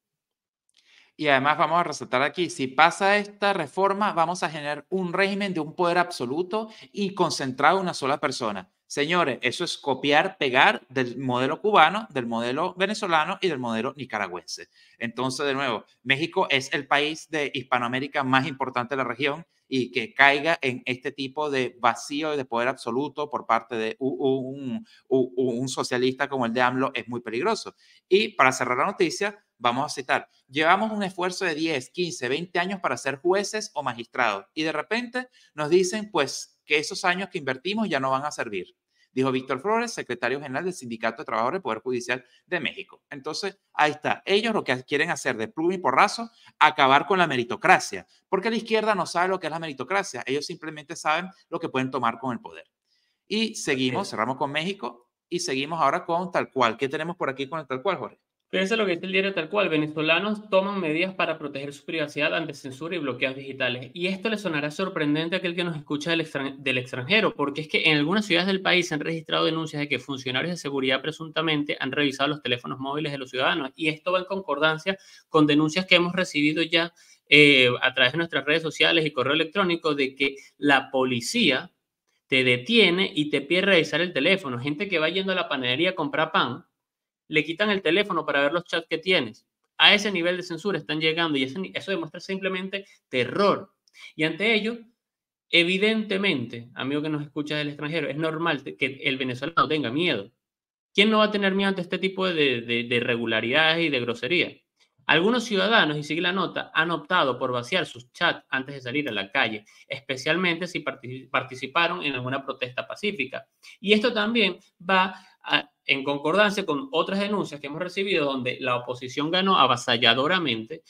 Y además vamos a resaltar aquí, si pasa esta reforma, vamos a generar un régimen de un poder absoluto y concentrado en una sola persona. Señores, eso es copiar, pegar del modelo cubano, del modelo venezolano y del modelo nicaragüense. Entonces, de nuevo, México es el país de Hispanoamérica más importante de la región y que caiga en este tipo de vacío de poder absoluto por parte de un, un, socialista como el de AMLO es muy peligroso. Y para cerrar la noticia, vamos a citar, llevamos un esfuerzo de 10, 15, 20 años para ser jueces o magistrados y de repente nos dicen, pues que esos años que invertimos ya no van a servir, dijo Víctor Flores, secretario general del Sindicato de Trabajadores del Poder Judicial de México. Entonces, ahí está. Ellos lo que quieren hacer de plum y porrazo, acabar con la meritocracia, porque la izquierda no sabe lo que es la meritocracia, ellos simplemente saben lo que pueden tomar con el poder. Y seguimos, cerramos con México y seguimos ahora con tal cual. ¿Qué tenemos por aquí con el tal cual, Jorge? Fíjense lo que dice el diario tal cual. Venezolanos toman medidas para proteger su privacidad ante censura y bloqueos digitales. Y esto le sonará sorprendente a aquel que nos escucha del, extranjero, porque es que en algunas ciudades del país se han registrado denuncias de que funcionarios de seguridad presuntamente han revisado los teléfonos móviles de los ciudadanos. Y esto va en concordancia con denuncias que hemos recibido ya eh, a través de nuestras redes sociales y correo electrónico de que la policía te detiene y te pide revisar el teléfono. Gente que va yendo a la panadería a comprar pan le quitan el teléfono para ver los chats que tienes. A ese nivel de censura están llegando y eso, demuestra simplemente terror. Y ante ello, evidentemente, amigo que nos escucha del extranjero, es normal que el venezolano tenga miedo. ¿Quién no va a tener miedo ante este tipo de, de, irregularidades y de groserías? Algunos ciudadanos, y sigue la nota, han optado por vaciar sus chats antes de salir a la calle, especialmente si participaron en alguna protesta pacífica. Y esto también va a en concordancia con otras denuncias que hemos recibido donde la oposición ganó avasalladoramente,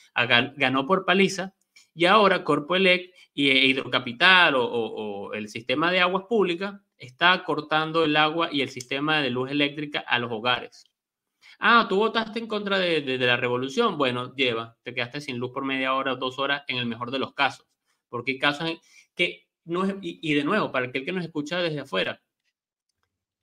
ganó por paliza, y ahora Corpoelec y eh, Hidrocapital o, el sistema de aguas públicas está cortando el agua y el sistema de luz eléctrica a los hogares. Ah, tú votaste en contra de, la revolución. Bueno, lleva, te quedaste sin luz por media hora o dos horas en el mejor de los casos. Porque hay casos que no es, y, y de nuevo, para aquel que nos escucha desde afuera,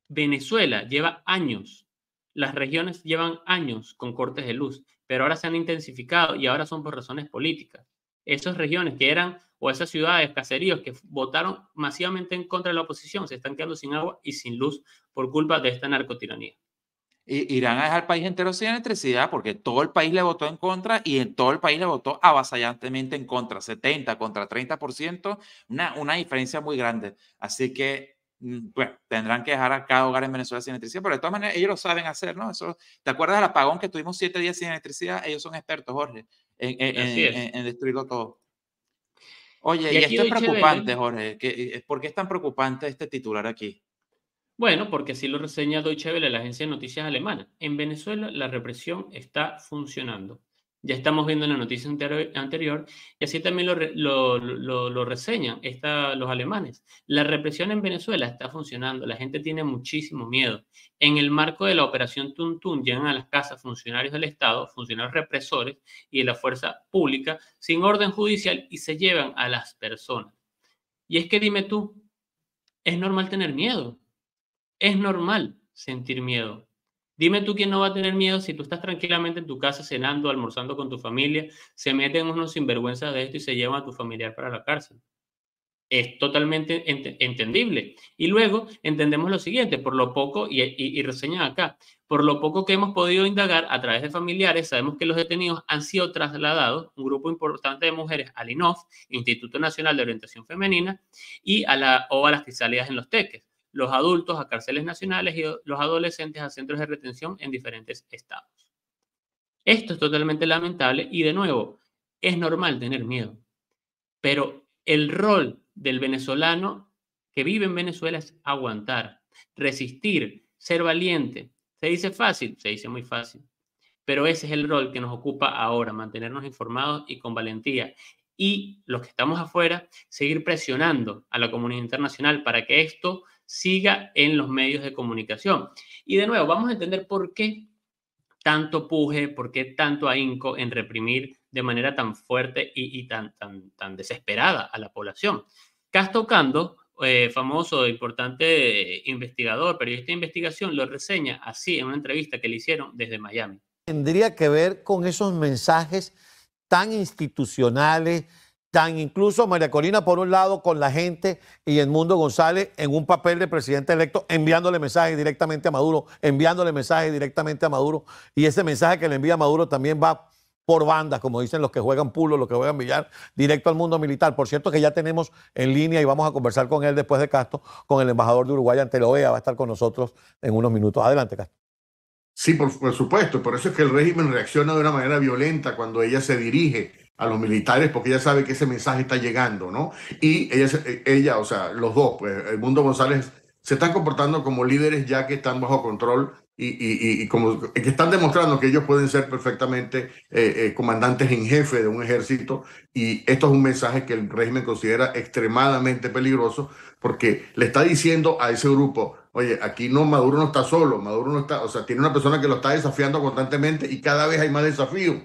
Venezuela lleva años, las regiones llevan años con cortes de luz, pero ahora se han intensificado y ahora son por razones políticas. Esas regiones que eran, o esas ciudades, caseríos que votaron masivamente en contra de la oposición, se están quedando sin agua y sin luz por culpa de esta narcotiranía. Irán a dejar el país entero sin electricidad porque todo el país le votó en contra y en todo el país le votó avasallantemente en contra, 70 contra 30%, una, una diferencia muy grande. Así que Mm, bueno, tendrán que dejar a cada hogar en Venezuela sin electricidad, pero de todas maneras ellos lo saben hacer, ¿no? ¿Te acuerdas del apagón que tuvimos siete días sin electricidad? Ellos son expertos, Jorge, en, destruirlo todo. Oye, y, esto es preocupante, Jorge. Eh, eh, ¿Por qué es tan preocupante este titular aquí? Bueno, porque así lo reseña Deutsche Welle, la agencia de noticias alemana. En Venezuela la represión está funcionando ya estamos viendo en la noticia anterior, y así también lo, reseñan los alemanes. La represión en Venezuela está funcionando, la gente tiene muchísimo miedo. En el marco de la operación Tuntun llegan a las casas funcionarios del Estado, funcionarios represores y de la fuerza pública sin orden judicial y se llevan a las personas. Y es que dime tú, es normal tener miedo, es normal sentir miedo, Dime tú quién no va a tener miedo si tú estás tranquilamente en tu casa cenando, almorzando con tu familia, se meten unos sinvergüenzas de esto y se llevan a tu familiar para la cárcel. Es totalmente entendible. Y luego entendemos lo siguiente, por lo poco, y, y, acá, por lo poco que hemos podido indagar a través de familiares, sabemos que los detenidos han sido trasladados, un grupo importante de mujeres, al INOF, Instituto Nacional de Orientación Femenina, y a la, o a las fiscalías en los teques los adultos a cárceles nacionales y los adolescentes a centros de retención en diferentes estados. Esto es totalmente lamentable y de nuevo, es normal tener miedo, pero el rol del venezolano que vive en Venezuela es aguantar, resistir, ser valiente. ¿Se dice fácil? Se dice muy fácil. Pero ese es el rol que nos ocupa ahora, mantenernos informados y con valentía. Y los que estamos afuera, seguir presionando a la comunidad internacional para que esto siga en los medios de comunicación. Y de nuevo, vamos a entender por qué tanto puje, por qué tanto ahínco en reprimir de manera tan fuerte y, tan, tan, desesperada a la población. Casto Cando, eh, famoso, e importante investigador, periodista de investigación, lo reseña así en una entrevista que le hicieron desde Miami. Tendría que ver con esos mensajes tan institucionales, tan incluso María Corina por un lado con la gente y Edmundo González en un papel de presidente electo enviándole mensajes directamente a Maduro, enviándole mensajes directamente a Maduro y ese mensaje que le envía Maduro también va por bandas, como dicen los que juegan pulo, los que juegan billar, directo al mundo militar. Por cierto que ya tenemos en línea y vamos a conversar con él después de Castro, con el embajador de Uruguay ante la OEA, va a estar con nosotros en unos minutos. Adelante, Castro. Sí, por supuesto, por eso es que el régimen reacciona de una manera violenta cuando ella se dirige a los militares porque ella sabe que ese mensaje está llegando, ¿no? Y ella, ella o sea, los dos, pues el mundo González se están comportando como líderes ya que están bajo control y, como que están demostrando que ellos pueden ser perfectamente eh, eh, comandantes en jefe de un ejército y esto es un mensaje que el régimen considera extremadamente peligroso porque le está diciendo a ese grupo, oye, aquí no, Maduro no está solo, Maduro no está, o sea, tiene una persona que lo está desafiando constantemente y cada vez hay más desafíos.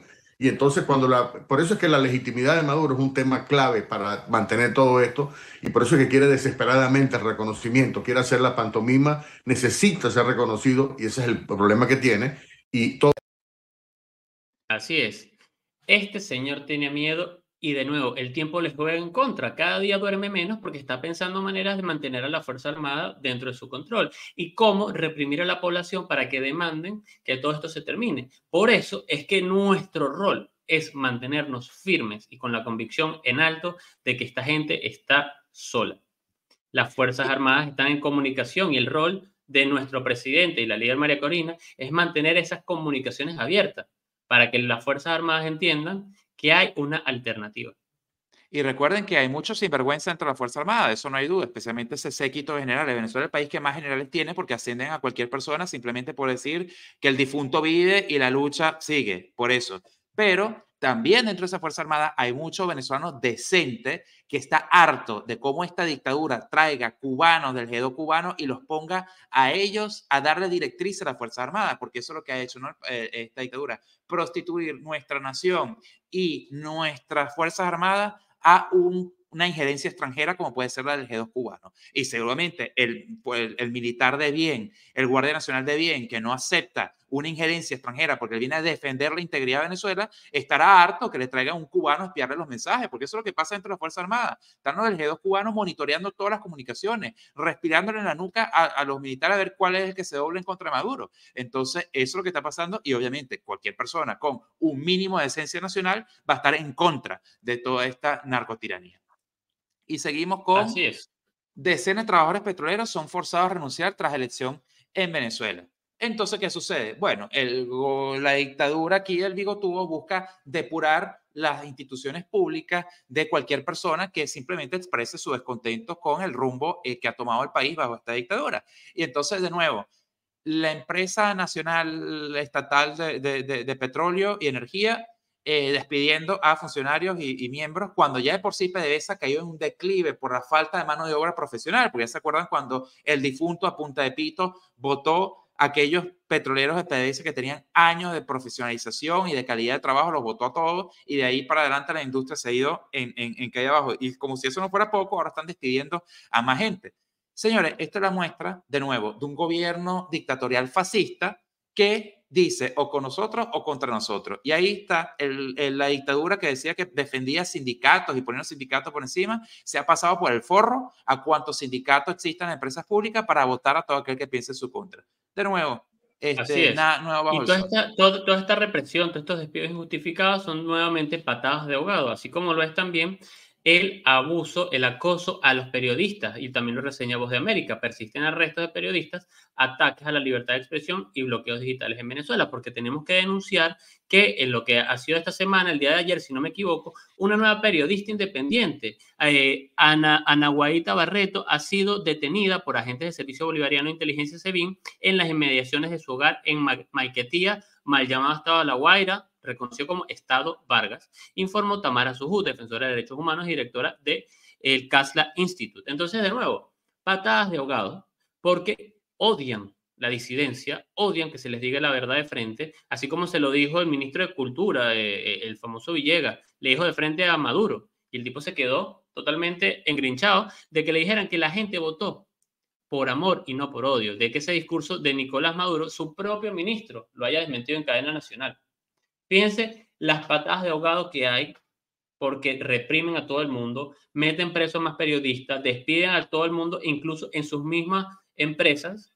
Y entonces cuando la... Por eso es que la legitimidad de Maduro es un tema clave para mantener todo esto y por eso es que quiere desesperadamente el reconocimiento, quiere hacer la pantomima, necesita ser reconocido y ese es el problema que tiene. Y todo... Así es. Este señor tiene miedo y de nuevo, el tiempo les juega en contra. Cada día duerme menos porque está pensando maneras de mantener a la Fuerza Armada dentro de su control y cómo reprimir a la población para que demanden que todo esto se termine. Por eso es que nuestro rol es mantenernos firmes y con la convicción en alto de que esta gente está sola. Las Fuerzas Armadas están en comunicación y el rol de nuestro presidente y la líder María Corina es mantener esas comunicaciones abiertas para que las Fuerzas Armadas entiendan que hay una alternativa. Y recuerden que hay mucho sinvergüenza entre la Fuerza Armada, eso no hay duda, especialmente ese séquito de generales. Venezuela es el país que más generales tiene porque ascienden a cualquier persona simplemente por decir que el difunto vive y la lucha sigue. Por eso, pero también dentro de esa Fuerza Armada hay muchos venezolanos decentes que está harto de cómo esta dictadura traiga cubanos del GEDO cubano y los ponga a ellos a darle directriz a la Fuerza Armada, porque eso es lo que ha hecho eh, esta dictadura, prostituir nuestra nación y nuestras Fuerzas Armadas a un una injerencia extranjera como puede ser la del G2 cubano. Y seguramente el, pues, el, militar de bien, el Guardia Nacional de bien, que no acepta una injerencia extranjera porque él viene a defender la integridad de Venezuela, estará harto que le traiga un cubano a espiarle los mensajes, porque eso es lo que pasa entre las Fuerzas Armadas. Están los del G2 cubanos monitoreando todas las comunicaciones, respirándole en la nuca a, a los militares a ver cuál es el que se doble en contra de Maduro. Entonces, eso es lo que está pasando y obviamente cualquier persona con un mínimo de esencia nacional va a estar en contra de toda esta narcotiranía y seguimos con decenas de trabajadores petroleros son forzados a renunciar tras elección en Venezuela. Entonces, ¿qué sucede? Bueno, el, la dictadura aquí del Bigotubo busca depurar las instituciones públicas de cualquier persona que simplemente exprese su descontento con el rumbo eh, que ha tomado el país bajo esta dictadura. Y entonces, de nuevo, la empresa nacional estatal de petróleo y energía eh, despidiendo a funcionarios y, miembros cuando ya de por sí PDVSA cayó en un declive por la falta de mano de obra profesional, porque ya se acuerdan cuando el difunto a punta de pito votó aquellos petroleros de PDVSA que tenían años de profesionalización y de calidad de trabajo, los votó a todos y de ahí para adelante la industria se ha ido en, en, en abajo. Y como si eso no fuera poco, ahora están despidiendo a más gente. Señores, esta es la muestra, de nuevo, de un gobierno dictatorial fascista que dice o con nosotros o contra nosotros. Y ahí está la dictadura que decía que defendía sindicatos y ponía sindicatos por encima, se ha pasado por el forro a cuántos sindicatos existan en empresas públicas para votar a todo aquel que piense en su contra. De nuevo, este, nada toda, Esta, esta represión, todos estos despidos injustificados son nuevamente patadas de ahogado, así como lo es también el abuso, el acoso a los periodistas, y también lo reseña Voz de América, persisten arrestos de periodistas, ataques a la libertad de expresión y bloqueos digitales en Venezuela, porque tenemos que denunciar que en lo que ha sido esta semana, el día de ayer, si no me equivoco, una nueva periodista independiente, eh, Ana, Guaita Barreto, ha sido detenida por agentes de Servicio Bolivariano de Inteligencia SEBIN en las inmediaciones de su hogar en Maiquetía, mal llamado Estado de La Guaira, reconoció como Estado Vargas, informó Tamara Sujú, defensora de derechos humanos y directora del el Casla Institute. Entonces, de nuevo, patadas de ahogado, porque odian la disidencia, odian que se les diga la verdad de frente, así como se lo dijo el ministro de Cultura, eh, eh, el famoso Villegas, le dijo de frente a Maduro, y el tipo se quedó totalmente engrinchado de que le dijeran que la gente votó por amor y no por odio, de que ese discurso de Nicolás Maduro, su propio ministro, lo haya desmentido en cadena nacional. Fíjense las patadas de ahogado que hay porque reprimen a todo el mundo, meten preso a más periodistas, despiden a todo el mundo, incluso en sus mismas empresas,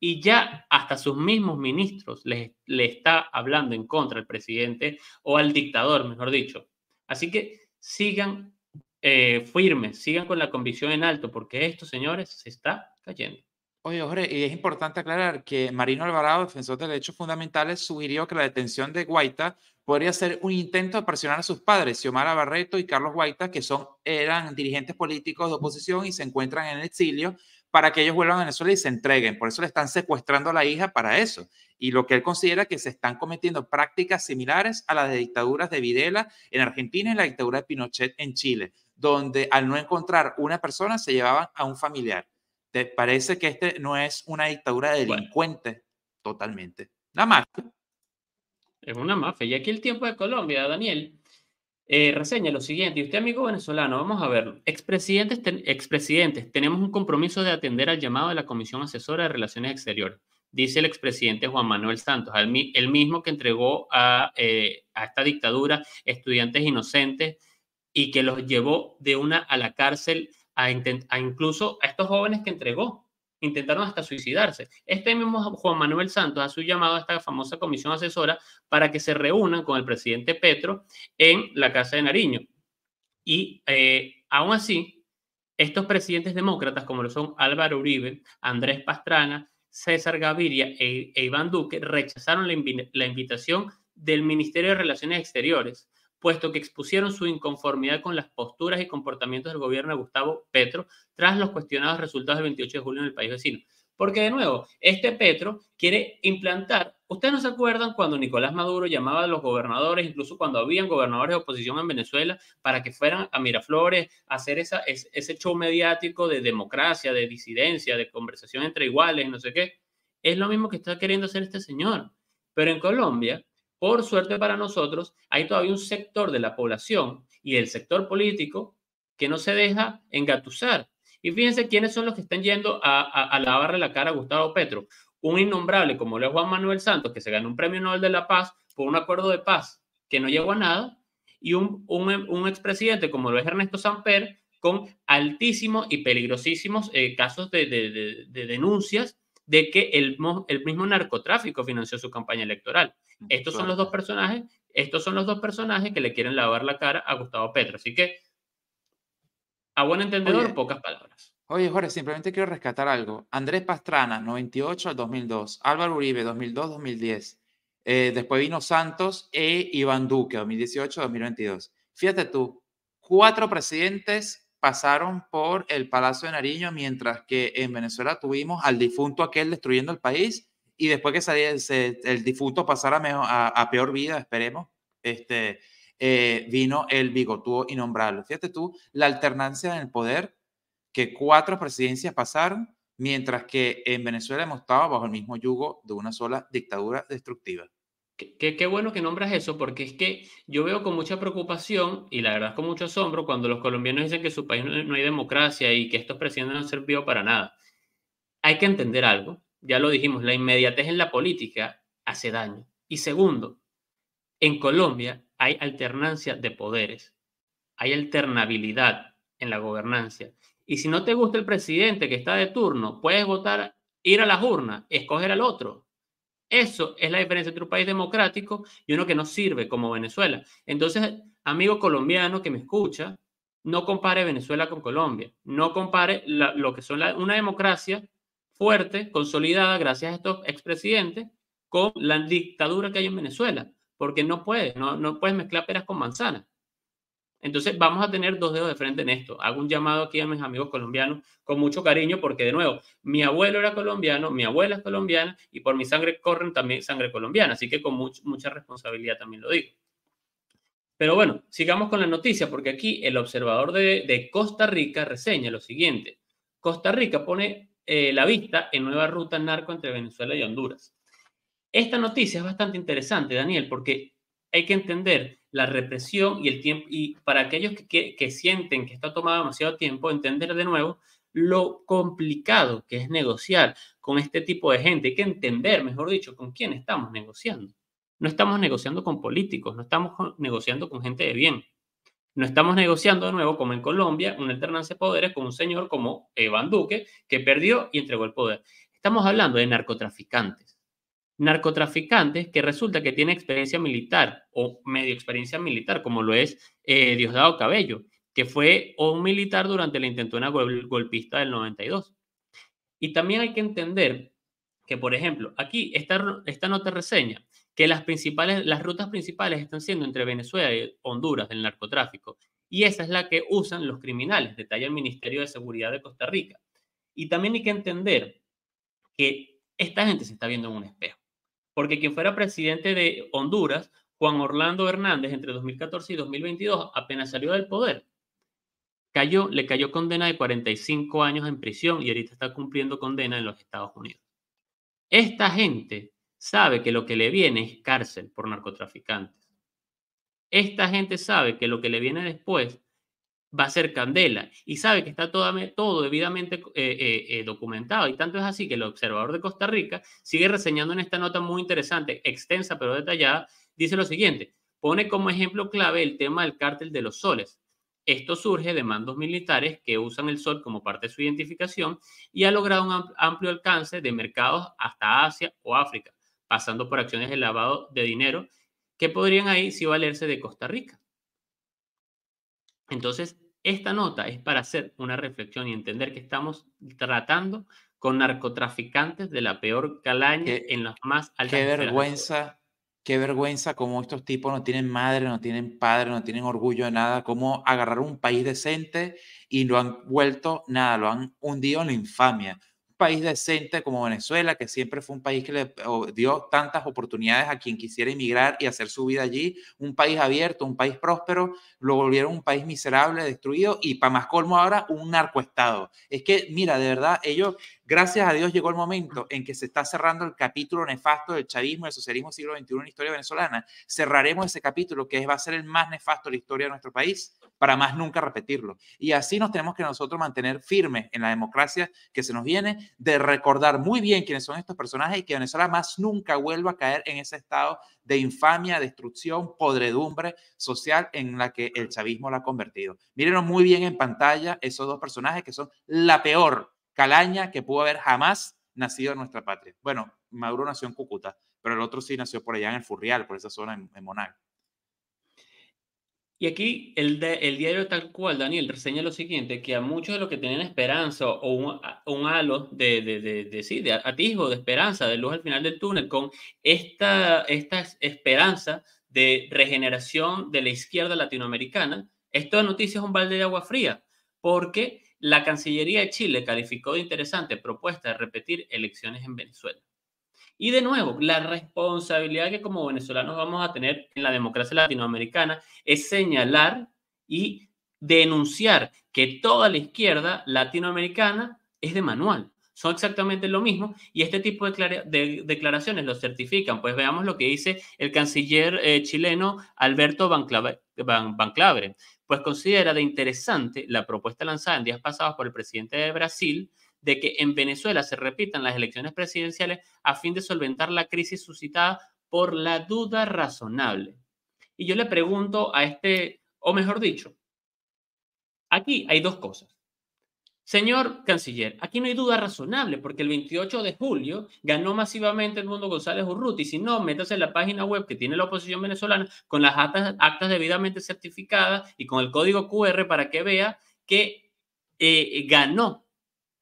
y ya hasta sus mismos ministros le, le está hablando en contra al presidente o al dictador, mejor dicho. Así que sigan eh, firmes, sigan con la convicción en alto, porque esto, señores, se está cayendo. Oye, Jorge, y es importante aclarar que Marino Alvarado, defensor de derechos fundamentales, sugirió que la detención de Guaita podría ser un intento de presionar a sus padres, Xiomara Barreto y Carlos Guaita, que son, eran dirigentes políticos de oposición y se encuentran en el exilio, para que ellos vuelvan a Venezuela y se entreguen. Por eso le están secuestrando a la hija para eso. Y lo que él considera que se están cometiendo prácticas similares a las de dictaduras de Videla en Argentina y la dictadura de Pinochet en Chile, donde al no encontrar una persona se llevaban a un familiar parece que este no es una dictadura delincuente? Totalmente. La mafia. Es una mafia. Y aquí el tiempo de Colombia, Daniel. Eh, reseña lo siguiente, y usted amigo venezolano, vamos a verlo. Expresidentes, expresidentes, tenemos un compromiso de atender al llamado de la Comisión Asesora de Relaciones Exteriores, dice el expresidente Juan Manuel Santos, el, mismo que entregó a, eh, a esta dictadura estudiantes inocentes y que los llevó de una a la cárcel a, incluso a estos jóvenes que entregó. Intentaron hasta suicidarse. Este mismo Juan Manuel Santos ha su llamado a esta famosa comisión asesora para que se reúnan con el presidente Petro en la Casa de Nariño. Y eh, aún así, estos presidentes demócratas, como lo son Álvaro Uribe, Andrés Pastrana, César Gaviria e, e Iván Duque, rechazaron la invitación del Ministerio de Relaciones Exteriores puesto que expusieron su inconformidad con las posturas y comportamientos del gobierno de Gustavo Petro tras los cuestionados resultados del 28 de julio en el país vecino. Porque de nuevo, este Petro quiere implantar, ustedes no se acuerdan cuando Nicolás Maduro llamaba a los gobernadores, incluso cuando habían gobernadores de oposición en Venezuela, para que fueran a Miraflores a hacer esa, ese show mediático de democracia, de disidencia, de conversación entre iguales, no sé qué. Es lo mismo que está queriendo hacer este señor. Pero en Colombia, por suerte para nosotros, hay todavía un sector de la población y el sector político que no se deja engatusar. Y fíjense quiénes son los que están yendo a, a, barra la cara a Gustavo Petro. Un innombrable como lo es Juan Manuel Santos, que se ganó un premio Nobel de la Paz por un acuerdo de paz que no llegó a nada, y un, un, un expresidente como lo es Ernesto Samper, con altísimos y peligrosísimos eh, casos de, de denuncias de que el, mismo narcotráfico financió su campaña electoral. Estos son los dos personajes, estos son los dos personajes que le quieren lavar la cara a Gustavo Petro. Así que, a buen entendedor, pocas palabras. Oye, Jorge, simplemente quiero rescatar algo. Andrés Pastrana, 98 al 2002. Álvaro Uribe, 2002-2010. Eh, después vino Santos e Iván Duque, 2018-2022. Fíjate tú, cuatro presidentes pasaron por el Palacio de Nariño, mientras que en Venezuela tuvimos al difunto aquel destruyendo el país y después que salía el, difunto pasara a, peor vida, esperemos, este, eh, vino el bigotúo innombrable. Fíjate tú, la alternancia en el poder, que cuatro presidencias pasaron, mientras que en Venezuela hemos estado bajo el mismo yugo de una sola dictadura destructiva. Qué, bueno que nombras eso, porque es que yo veo con mucha preocupación y la verdad con mucho asombro cuando los colombianos dicen que su país no, hay democracia y que estos presidentes no han servido para nada. Hay que entender algo, ya lo dijimos, la inmediatez en la política hace daño. Y segundo, en Colombia hay alternancia de poderes, hay alternabilidad en la gobernanza. Y si no te gusta el presidente que está de turno, puedes votar, ir a las urnas, escoger al otro eso es la diferencia entre un país democrático y uno que no sirve como Venezuela. Entonces, amigo colombiano que me escucha, no compare Venezuela con Colombia, no compare lo que son una democracia fuerte, consolidada gracias a estos expresidentes, con la dictadura que hay en Venezuela, porque no puedes, no, no puedes mezclar peras con manzanas. Entonces vamos a tener dos dedos de frente en esto. Hago un llamado aquí a mis amigos colombianos con mucho cariño porque de nuevo, mi abuelo era colombiano, mi abuela es colombiana y por mi sangre corren también sangre colombiana, así que con mucha responsabilidad también lo digo. Pero bueno, sigamos con la noticia porque aquí el observador de, Costa Rica reseña lo siguiente. Costa Rica pone eh, la vista en nueva ruta narco entre Venezuela y Honduras. Esta noticia es bastante interesante, Daniel, porque hay que entender la represión y el tiempo, y para aquellos que, sienten que está ha tomado demasiado tiempo, entender de nuevo lo complicado que es negociar con este tipo de gente, hay que entender, mejor dicho, con quién estamos negociando. No estamos negociando con políticos, no estamos negociando con gente de bien. No estamos negociando de nuevo, como en Colombia, una alternancia de poderes con un señor como Iván Duque, que perdió y entregó el poder. Estamos hablando de narcotraficantes narcotraficantes que resulta que tiene experiencia militar o medio experiencia militar, como lo es eh, Diosdado Cabello, que fue un militar durante la intentona golpista del 92. Y también hay que entender que, por ejemplo, aquí esta, esta nota reseña que las, principales, las rutas principales están siendo entre Venezuela y Honduras del narcotráfico. Y esa es la que usan los criminales, detalla el Ministerio de Seguridad de Costa Rica. Y también hay que entender que esta gente se está viendo en un espejo porque quien fuera presidente de Honduras, Juan Orlando Hernández, entre 2014 y 2022, apenas salió del poder, cayó, le cayó condena de 45 años en prisión y ahorita está cumpliendo condena en los Estados Unidos. Esta gente sabe que lo que le viene es cárcel por narcotraficantes. Esta gente sabe que lo que le viene después va a ser candela y sabe que está todo, todo debidamente eh, eh, eh, documentado. Y tanto es así que el observador de Costa Rica sigue reseñando en esta nota muy interesante, extensa pero detallada, dice lo siguiente, pone como ejemplo clave el tema del cártel de los soles. Esto surge de mandos militares que usan el sol como parte de su identificación y ha logrado un amplio alcance de mercados hasta Asia o África, pasando por acciones de lavado de dinero que podrían ahí sí valerse de Costa Rica. Entonces, esta nota es para hacer una reflexión y entender que estamos tratando con narcotraficantes de la peor calaña en las más altas. Qué vergüenza, qué vergüenza como estos tipos no tienen madre, no tienen padre, no tienen orgullo de nada, cómo agarrar un país decente y lo han vuelto nada, lo han hundido en la infamia país decente como Venezuela, que siempre fue un país que le dio tantas oportunidades a quien quisiera emigrar y hacer su vida allí, un país abierto, un país próspero, lo volvieron un país miserable, destruido y para más colmo ahora un narcoestado. Es que, mira, de verdad, ellos, gracias a Dios llegó el momento en que se está cerrando el capítulo nefasto del chavismo, del socialismo siglo XXI en la historia venezolana. Cerraremos ese capítulo que va a ser el más nefasto de la historia de nuestro país para más nunca repetirlo. Y así nos tenemos que nosotros mantener firmes en la democracia que se nos viene, de recordar muy bien quiénes son estos personajes y que Venezuela más nunca vuelva a caer en ese estado de infamia, destrucción, podredumbre social en la que el chavismo la ha convertido. Mírenos muy bien en pantalla esos dos personajes que son la peor calaña que pudo haber jamás nacido en nuestra patria. Bueno, Maduro nació en Cúcuta, pero el otro sí nació por allá en el Furrial, por esa zona en, en y aquí el, diario tal cual, Daniel, reseña lo siguiente, que a muchos de los que tenían esperanza o un, halo de, de, de, de, de atisbo, de esperanza, de luz al final del túnel, con esta, esta esperanza de regeneración de la izquierda latinoamericana, esta noticia es un balde de agua fría, porque la Cancillería de Chile calificó de interesante propuesta de repetir elecciones en Venezuela. Y de nuevo, la responsabilidad que como venezolanos vamos a tener en la democracia latinoamericana es señalar y denunciar que toda la izquierda latinoamericana es de manual. Son exactamente lo mismo y este tipo de, declaraciones lo certifican. Pues veamos lo que dice el canciller eh, chileno Alberto Van Pues considera de interesante la propuesta lanzada en días pasados por el presidente de Brasil, de que en Venezuela se repitan las elecciones presidenciales a fin de solventar la crisis suscitada por la duda razonable. Y yo le pregunto a este, o mejor dicho, aquí hay dos cosas. Señor canciller, aquí no hay duda razonable porque el 28 de julio ganó masivamente el mundo González Urruti. Si no, métase en la página web que tiene la oposición venezolana con las actas, actas debidamente certificadas y con el código QR para que vea que eh, ganó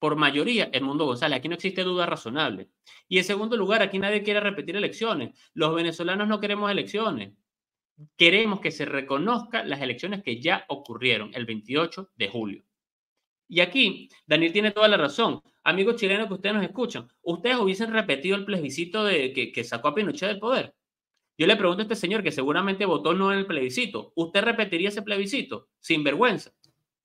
por mayoría Mundo González. Aquí no existe duda razonable. Y en segundo lugar, aquí nadie quiere repetir elecciones. Los venezolanos no queremos elecciones. Queremos que se reconozcan las elecciones que ya ocurrieron el 28 de julio. Y aquí, Daniel tiene toda la razón. Amigos chilenos que ustedes nos escuchan, ¿ustedes hubiesen repetido el plebiscito de, que, que sacó a Pinochet del poder? Yo le pregunto a este señor que seguramente votó no en el plebiscito. ¿Usted repetiría ese plebiscito? Sin vergüenza.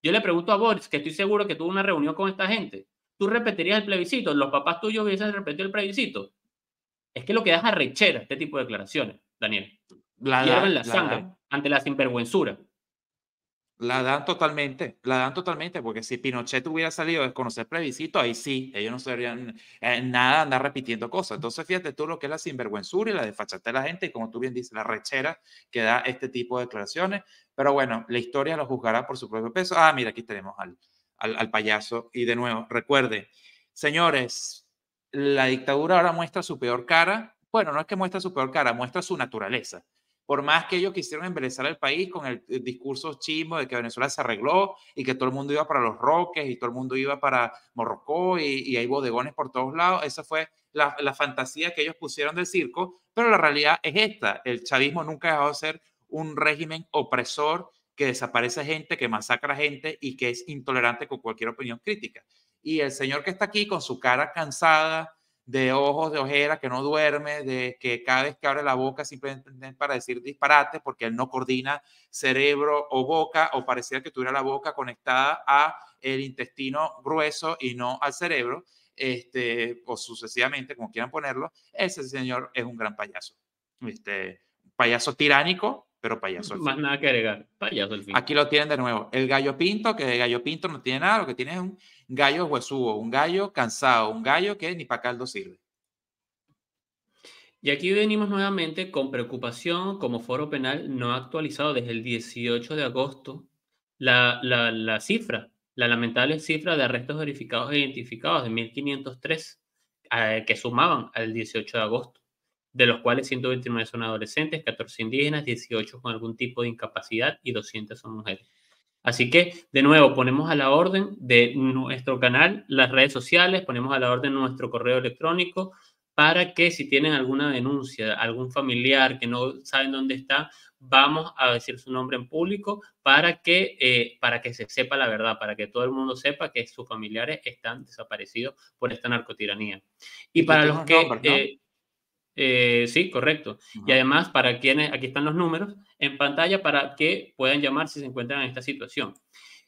Yo le pregunto a Boris, que estoy seguro que tuvo una reunión con esta gente. ¿Tú repetirías el plebiscito? ¿Los papás tuyos hubiesen repetido el plebiscito? Es que lo que das rechera este tipo de declaraciones, Daniel. La, la, la sangre ante la sinvergüenzura. La dan totalmente, la dan totalmente, porque si Pinochet hubiera salido a desconocer plebiscito, ahí sí, ellos no serían eh, nada andar repitiendo cosas. Entonces, fíjate tú lo que es la sinvergüenzura y la desfachate de la gente, y como tú bien dices, la rechera que da este tipo de declaraciones. Pero bueno, la historia lo juzgará por su propio peso. Ah, mira, aquí tenemos al, al, al payaso. Y de nuevo, recuerde, señores, la dictadura ahora muestra su peor cara. Bueno, no es que muestra su peor cara, muestra su naturaleza por más que ellos quisieron embellecer el país con el, discurso chimo de que Venezuela se arregló y que todo el mundo iba para los Roques y todo el mundo iba para Morrocó y, hay bodegones por todos lados, esa fue la, la, fantasía que ellos pusieron del circo, pero la realidad es esta, el chavismo nunca ha dejado de ser un régimen opresor que desaparece gente, que masacra gente y que es intolerante con cualquier opinión crítica. Y el señor que está aquí con su cara cansada, de ojos de ojeras, que no duerme, de que cada vez que abre la boca simplemente para decir disparate porque él no coordina cerebro o boca, o pareciera que tuviera la boca conectada a el intestino grueso y no al cerebro, este, o sucesivamente, como quieran ponerlo, ese señor es un gran payaso. Este, payaso tiránico, pero payaso. Más nada que agregar, payaso al fin. Aquí lo tienen de nuevo. El gallo pinto, que el gallo pinto no tiene nada, lo que tiene es un gallo huesudo, un gallo cansado, un gallo que ni para caldo sirve. Y aquí venimos nuevamente con preocupación como foro penal no ha actualizado desde el 18 de agosto la, cifra, la lamentable cifra de arrestos verificados e identificados de 1.503 eh, que sumaban al 18 de agosto de los cuales 129 son adolescentes, 14 indígenas, 18 con algún tipo de incapacidad y 200 son mujeres. Así que, de nuevo, ponemos a la orden de nuestro canal, las redes sociales, ponemos a la orden nuestro correo electrónico para que si tienen alguna denuncia, algún familiar que no saben dónde está, vamos a decir su nombre en público para que, eh, para que se sepa la verdad, para que todo el mundo sepa que sus familiares están desaparecidos por esta narcotiranía. Y para los que... Eh, eh, sí, correcto. Y además, para quienes, aquí están los números en pantalla para que puedan llamar si se encuentran en esta situación.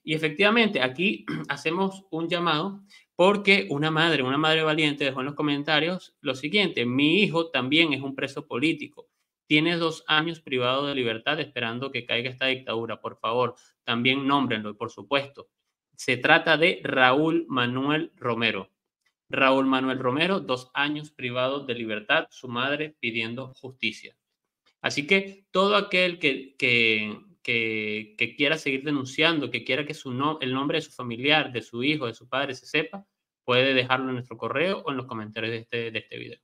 Y efectivamente, aquí [CLEARS THROAT] hacemos un llamado porque una madre, una madre valiente dejó en los comentarios lo siguiente, mi hijo también es un preso político, tiene dos años privado de libertad esperando que caiga esta dictadura, por favor, también nómbrenlo, por supuesto. Se trata de Raúl Manuel Romero. Raúl Manuel Romero, dos años privado de libertad, su madre pidiendo justicia. Así que todo aquel que, quiera seguir denunciando, que quiera que el nombre de su familiar, de su hijo, de su padre se sepa, puede dejarlo en nuestro correo o en los comentarios de este, de este video.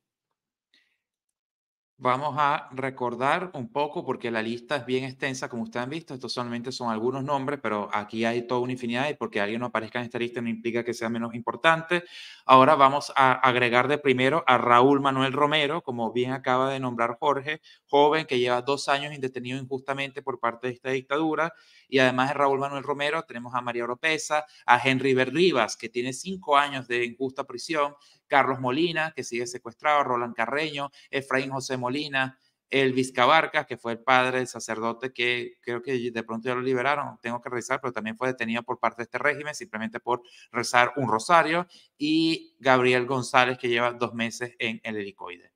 Vamos a recordar un poco porque la lista es bien extensa, como ustedes han visto. Estos solamente son algunos nombres, pero aquí hay toda una infinidad y porque alguien no aparezca en esta lista no implica que sea menos importante. Ahora vamos a agregar de primero a Raúl Manuel Romero, como bien acaba de nombrar Jorge, joven que lleva dos años indetenido injustamente por parte de esta dictadura. Y además de Raúl Manuel Romero, tenemos a María Oropesa, a Henry Berribas, que tiene cinco años de injusta prisión Carlos Molina, que sigue secuestrado, Roland Carreño, Efraín José Molina, Elvis Cabarca, que fue el padre del sacerdote que creo que de pronto ya lo liberaron, tengo que revisar, pero también fue detenido por parte de este régimen simplemente por rezar un rosario, y Gabriel González, que lleva dos meses en el helicoide.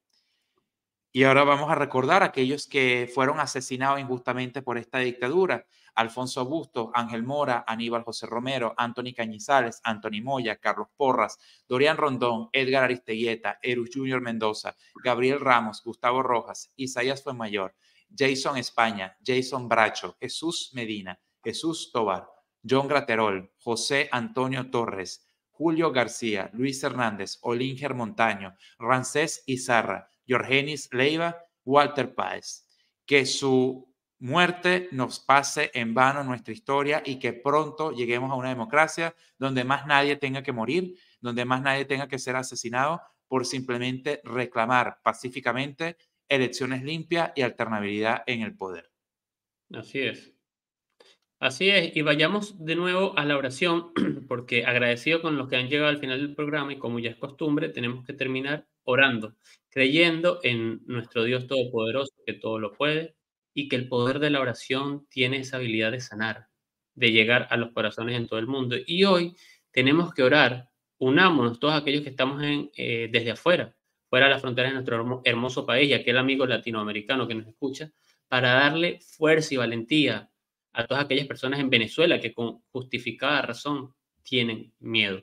Y ahora vamos a recordar a aquellos que fueron asesinados injustamente por esta dictadura. Alfonso Augusto, Ángel Mora, Aníbal José Romero, Anthony Cañizales, Anthony Moya, Carlos Porras, Dorian Rondón, Edgar Aristegueta, Erus Junior Mendoza, Gabriel Ramos, Gustavo Rojas, Isaías Fuenmayor, Jason España, Jason Bracho, Jesús Medina, Jesús Tobar, John Graterol, José Antonio Torres, Julio García, Luis Hernández, Olinger Montaño, Rancés Izarra, Jorgenis Leiva, Walter Páez. Que su muerte nos pase en vano nuestra historia y que pronto lleguemos a una democracia donde más nadie tenga que morir, donde más nadie tenga que ser asesinado por simplemente reclamar pacíficamente elecciones limpias y alternabilidad en el poder. Así es. Así es, y vayamos de nuevo a la oración, [CLEARS THROAT] porque agradecido con los que han llegado al final del programa y como ya es costumbre, tenemos que terminar orando, creyendo en nuestro Dios Todopoderoso que todo lo puede, y que el poder de la oración tiene esa habilidad de sanar, de llegar a los corazones en todo el mundo. Y hoy tenemos que orar, unámonos todos aquellos que estamos en, eh, desde afuera, fuera de las fronteras de nuestro hermoso país y aquel amigo latinoamericano que nos escucha, para darle fuerza y valentía a todas aquellas personas en Venezuela que con justificada razón tienen miedo.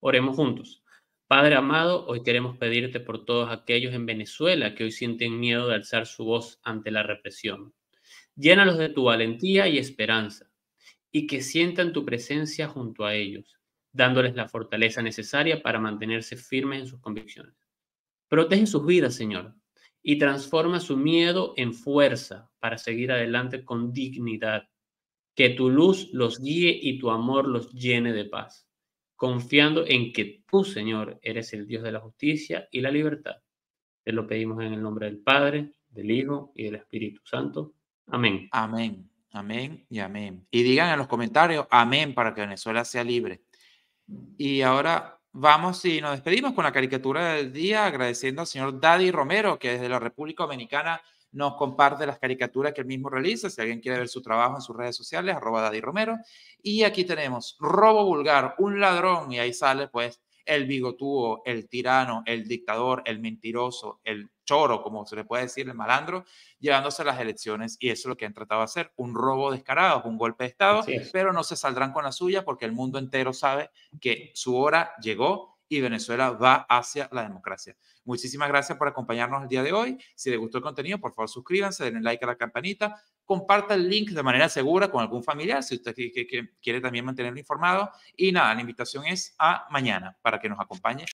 Oremos juntos. Padre amado, hoy queremos pedirte por todos aquellos en Venezuela que hoy sienten miedo de alzar su voz ante la represión. Llénalos de tu valentía y esperanza y que sientan tu presencia junto a ellos, dándoles la fortaleza necesaria para mantenerse firmes en sus convicciones. Protege sus vidas, Señor, y transforma su miedo en fuerza para seguir adelante con dignidad. Que tu luz los guíe y tu amor los llene de paz confiando en que tú, Señor, eres el Dios de la justicia y la libertad. Te lo pedimos en el nombre del Padre, del Hijo y del Espíritu Santo. Amén. Amén, amén y amén. Y digan en los comentarios, amén, para que Venezuela sea libre. Y ahora vamos y nos despedimos con la caricatura del día, agradeciendo al señor Daddy Romero, que es de la República Dominicana nos comparte las caricaturas que él mismo realiza. Si alguien quiere ver su trabajo en sus redes sociales, arroba Daddy Romero. Y aquí tenemos Robo Vulgar, un ladrón, y ahí sale pues el bigotúo, el tirano, el dictador, el mentiroso, el choro, como se le puede decir, el malandro, llevándose las elecciones. Y eso es lo que han tratado de hacer, un robo descarado, un golpe de Estado, pero no se saldrán con la suya porque el mundo entero sabe que su hora llegó y Venezuela va hacia la democracia. Muchísimas gracias por acompañarnos el día de hoy. Si les gustó el contenido, por favor suscríbanse, denle like a la campanita, compartan el link de manera segura con algún familiar si usted quiere también mantenerlo informado. Y nada, la invitación es a mañana para que nos acompañe